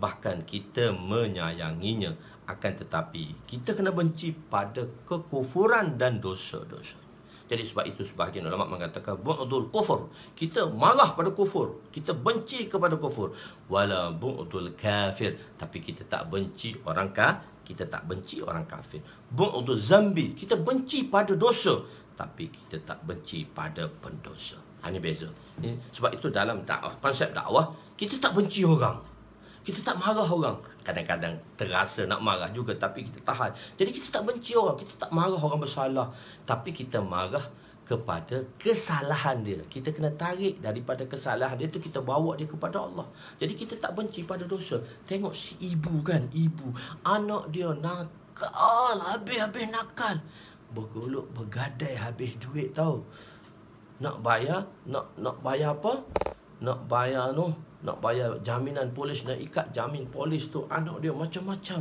bahkan kita menyayanginya akan tetapi kita kena benci pada kekufuran dan dosa dosa jadi sebab itu sebahagian ulama mengatakan bu'dul kufur. Kita marah pada kufur. Kita benci kepada kufur. Wala bu'dul kafir. Tapi kita tak benci orang kafir. Kita tak benci orang kafir. Bu'dul zambi. Kita benci pada dosa. Tapi kita tak benci pada pendosa. Hanya beza. Sebab itu dalam dakwah, konsep dakwah, kita tak benci orang. Kita tak marah orang. Kadang-kadang terasa nak marah juga tapi kita tahan. Jadi kita tak benci orang, kita tak marah orang bersalah, tapi kita marah kepada kesalahan dia. Kita kena tarik daripada kesalahan dia tu kita bawa dia kepada Allah. Jadi kita tak benci pada dosa. Tengok si ibu kan, ibu. Anak dia nakal, habis-habis nakal. Bergolok bergadai habis duit tau. Nak bayar, nak nak bayar apa? Nak bayar noh nak bayar jaminan polis nak ikat jamin polis tu anak dia macam-macam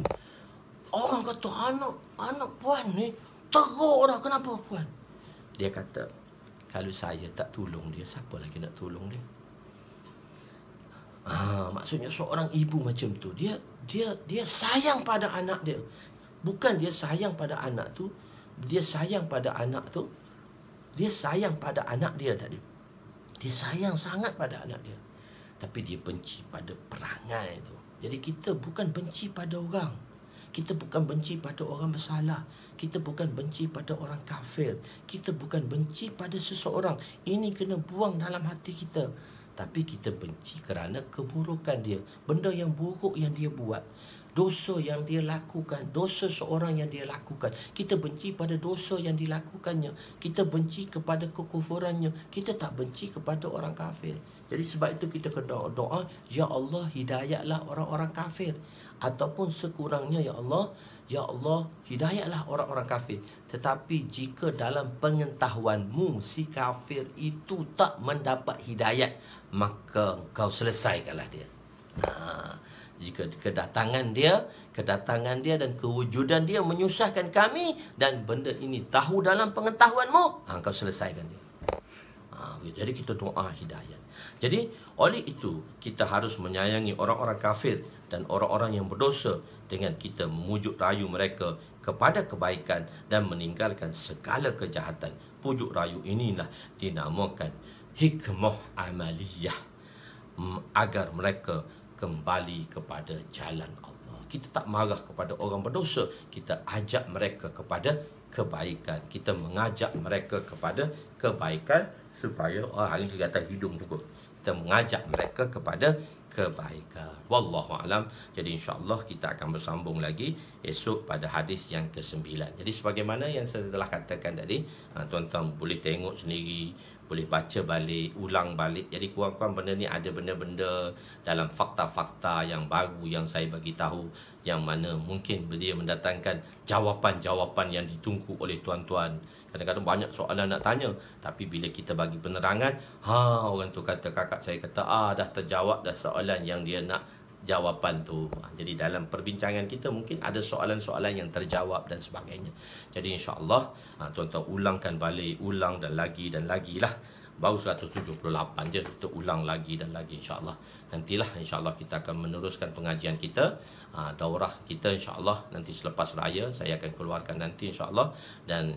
orang kata anak anak puan ni teruk dah kenapa puan dia kata kalau saya tak tolong dia siapa lagi nak tolong dia ah maksudnya seorang ibu macam tu dia dia dia sayang pada anak dia bukan dia sayang pada anak tu dia sayang pada anak tu dia sayang pada anak dia tadi dia sayang sangat pada anak dia tapi dia benci pada perangai tu. Jadi kita bukan benci pada orang. Kita bukan benci pada orang bersalah. Kita bukan benci pada orang kafir. Kita bukan benci pada seseorang. Ini kena buang dalam hati kita. Tapi kita benci kerana keburukan dia. Benda yang buruk yang dia buat. Dosa yang dia lakukan. Dosa seorang yang dia lakukan. Kita benci pada dosa yang dilakukannya. Kita benci kepada kekufurannya. Kita tak benci kepada orang kafir. Jadi sebab itu kita kena doa, Ya Allah hidayatlah orang-orang kafir. Ataupun sekurangnya Ya Allah, Ya Allah hidayatlah orang-orang kafir. Tetapi jika dalam pengetahuanmu si kafir itu tak mendapat hidayat, maka kau selesaikanlah dia. Ha. Jika kedatangan dia, kedatangan dia dan kewujudan dia menyusahkan kami dan benda ini tahu dalam pengetahuanmu, ha, kau selesaikan dia. Ha. Jadi kita doa hidayat. Jadi oleh itu kita harus menyayangi orang-orang kafir dan orang-orang yang berdosa dengan kita memujuk rayu mereka kepada kebaikan dan meninggalkan segala kejahatan. Pujuk rayu inilah dinamakan hikmah amaliyah agar mereka kembali kepada jalan Allah. Kita tak marah kepada orang berdosa, kita ajak mereka kepada kebaikan. Kita mengajak mereka kepada kebaikan supaya orang oh, ini kata hidung cukup kita mengajak mereka kepada kebaikan. Wallahu alam. Jadi insya-Allah kita akan bersambung lagi esok pada hadis yang ke-9. Jadi sebagaimana yang saya telah katakan tadi, ah, tuan-tuan boleh tengok sendiri, boleh baca balik, ulang balik. Jadi kurang-kurang benda ni ada benda-benda dalam fakta-fakta yang baru yang saya bagi tahu yang mana mungkin beliau mendatangkan jawapan-jawapan yang ditunggu oleh tuan-tuan. Kadang-kadang banyak soalan nak tanya Tapi bila kita bagi penerangan ha, Orang tu kata kakak saya kata ah, Dah terjawab dah soalan yang dia nak jawapan tu ha, Jadi dalam perbincangan kita mungkin ada soalan-soalan yang terjawab dan sebagainya Jadi insyaAllah ha, Tuan-tuan ulangkan balik Ulang dan lagi dan lagi lah Baru 178 je Kita ulang lagi dan lagi insyaAllah Nantilah insyaAllah kita akan meneruskan pengajian kita ha, Daurah kita insyaAllah Nanti selepas raya saya akan keluarkan nanti insyaAllah Dan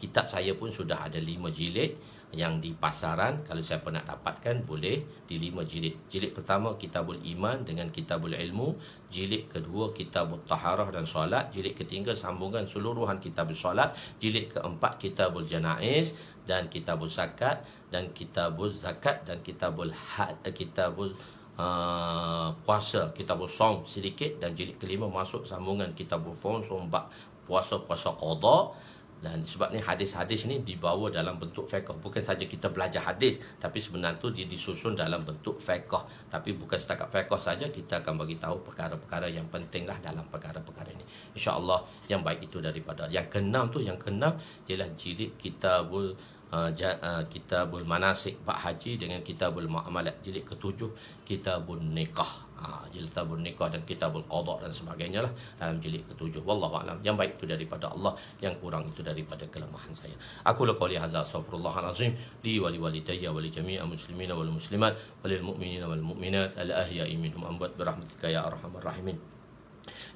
kitab saya pun sudah ada lima jilid yang di pasaran kalau siapa nak dapatkan boleh di lima jilid. Jilid pertama kita Kitabul Iman dengan kita Kitabul Ilmu, jilid kedua kita Kitabut Taharah dan Solat, jilid ketiga sambungan seluruhan kita Kitabul Solat, jilid keempat kita Kitabul Janaiz dan kita Kitabul Zakat dan kita Kitabul Zakat dan Kitabul Had eh, Kitabul Uh, puasa kitabul song sedikit dan jilid kelima masuk sambungan kitabul fon sombak puasa puasa qada dan sebab ni hadis-hadis ni dibawa dalam bentuk fiqh bukan saja kita belajar hadis tapi sebenarnya tu dia disusun dalam bentuk fiqh tapi bukan setakat fiqh saja kita akan bagi tahu perkara-perkara yang pentinglah dalam perkara-perkara ini insyaallah yang baik itu daripada yang keenam tu yang keenam ialah jilid kita kitabul uh, uh, kitabul manasik pak haji dengan kita kitabul muamalat jilid ketujuh kita kitabun nikah ha, jiltabun nikah dan kitabul qadar dan sebagainya lah dalam jilid ketujuh wallahu a'lam yang baik itu daripada Allah yang kurang itu daripada kelemahan saya aku la qouli hadza subhanallah alazim li wali walidayya wa li jami'i muslimina wal muslimat wa lil mu'minina wal mu'minat al ahya'i minhum ambat bi rahmatika ya arhamar rahimin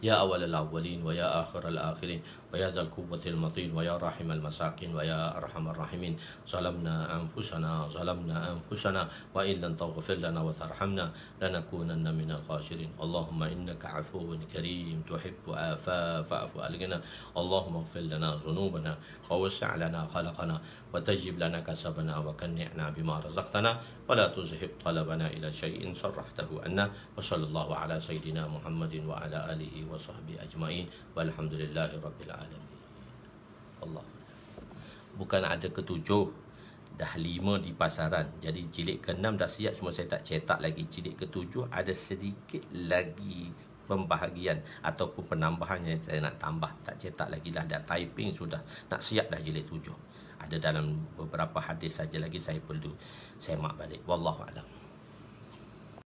يا أول الأولين ويا آخر الآخرين ويا ذا القوة المطين ويا راحم المساكين ويا أرحم الراحمين ظلمنا أنفسنا ظلمنا أنفسنا وإن لم تغفر لنا وترحمنا لنكونن من الخاسرين اللهم إنك عفو كريم تحب عفا فاعف ألقنا اللهم اغفر لنا ذنوبنا ووسع لنا خلقنا وتجب لنا كسبنا وكنعنا بما رزقتنا ولا تزهق طلبنا إلى شيء صرفته عنا وصلى الله على سيدنا محمد وعلى آله وسلم wa sahbihi ajmain walhamdulillahi rabbil alamin Allah bukan ada ketujuh dah lima di pasaran jadi jilid ke-6 dah siap semua saya tak cetak lagi jilid ke-7 ada sedikit lagi pembahagian ataupun penambahan yang saya nak tambah tak cetak lagi dah dah typing sudah nak siap dah jilid 7 ada dalam beberapa hadis saja lagi saya perlu semak balik wallahu alam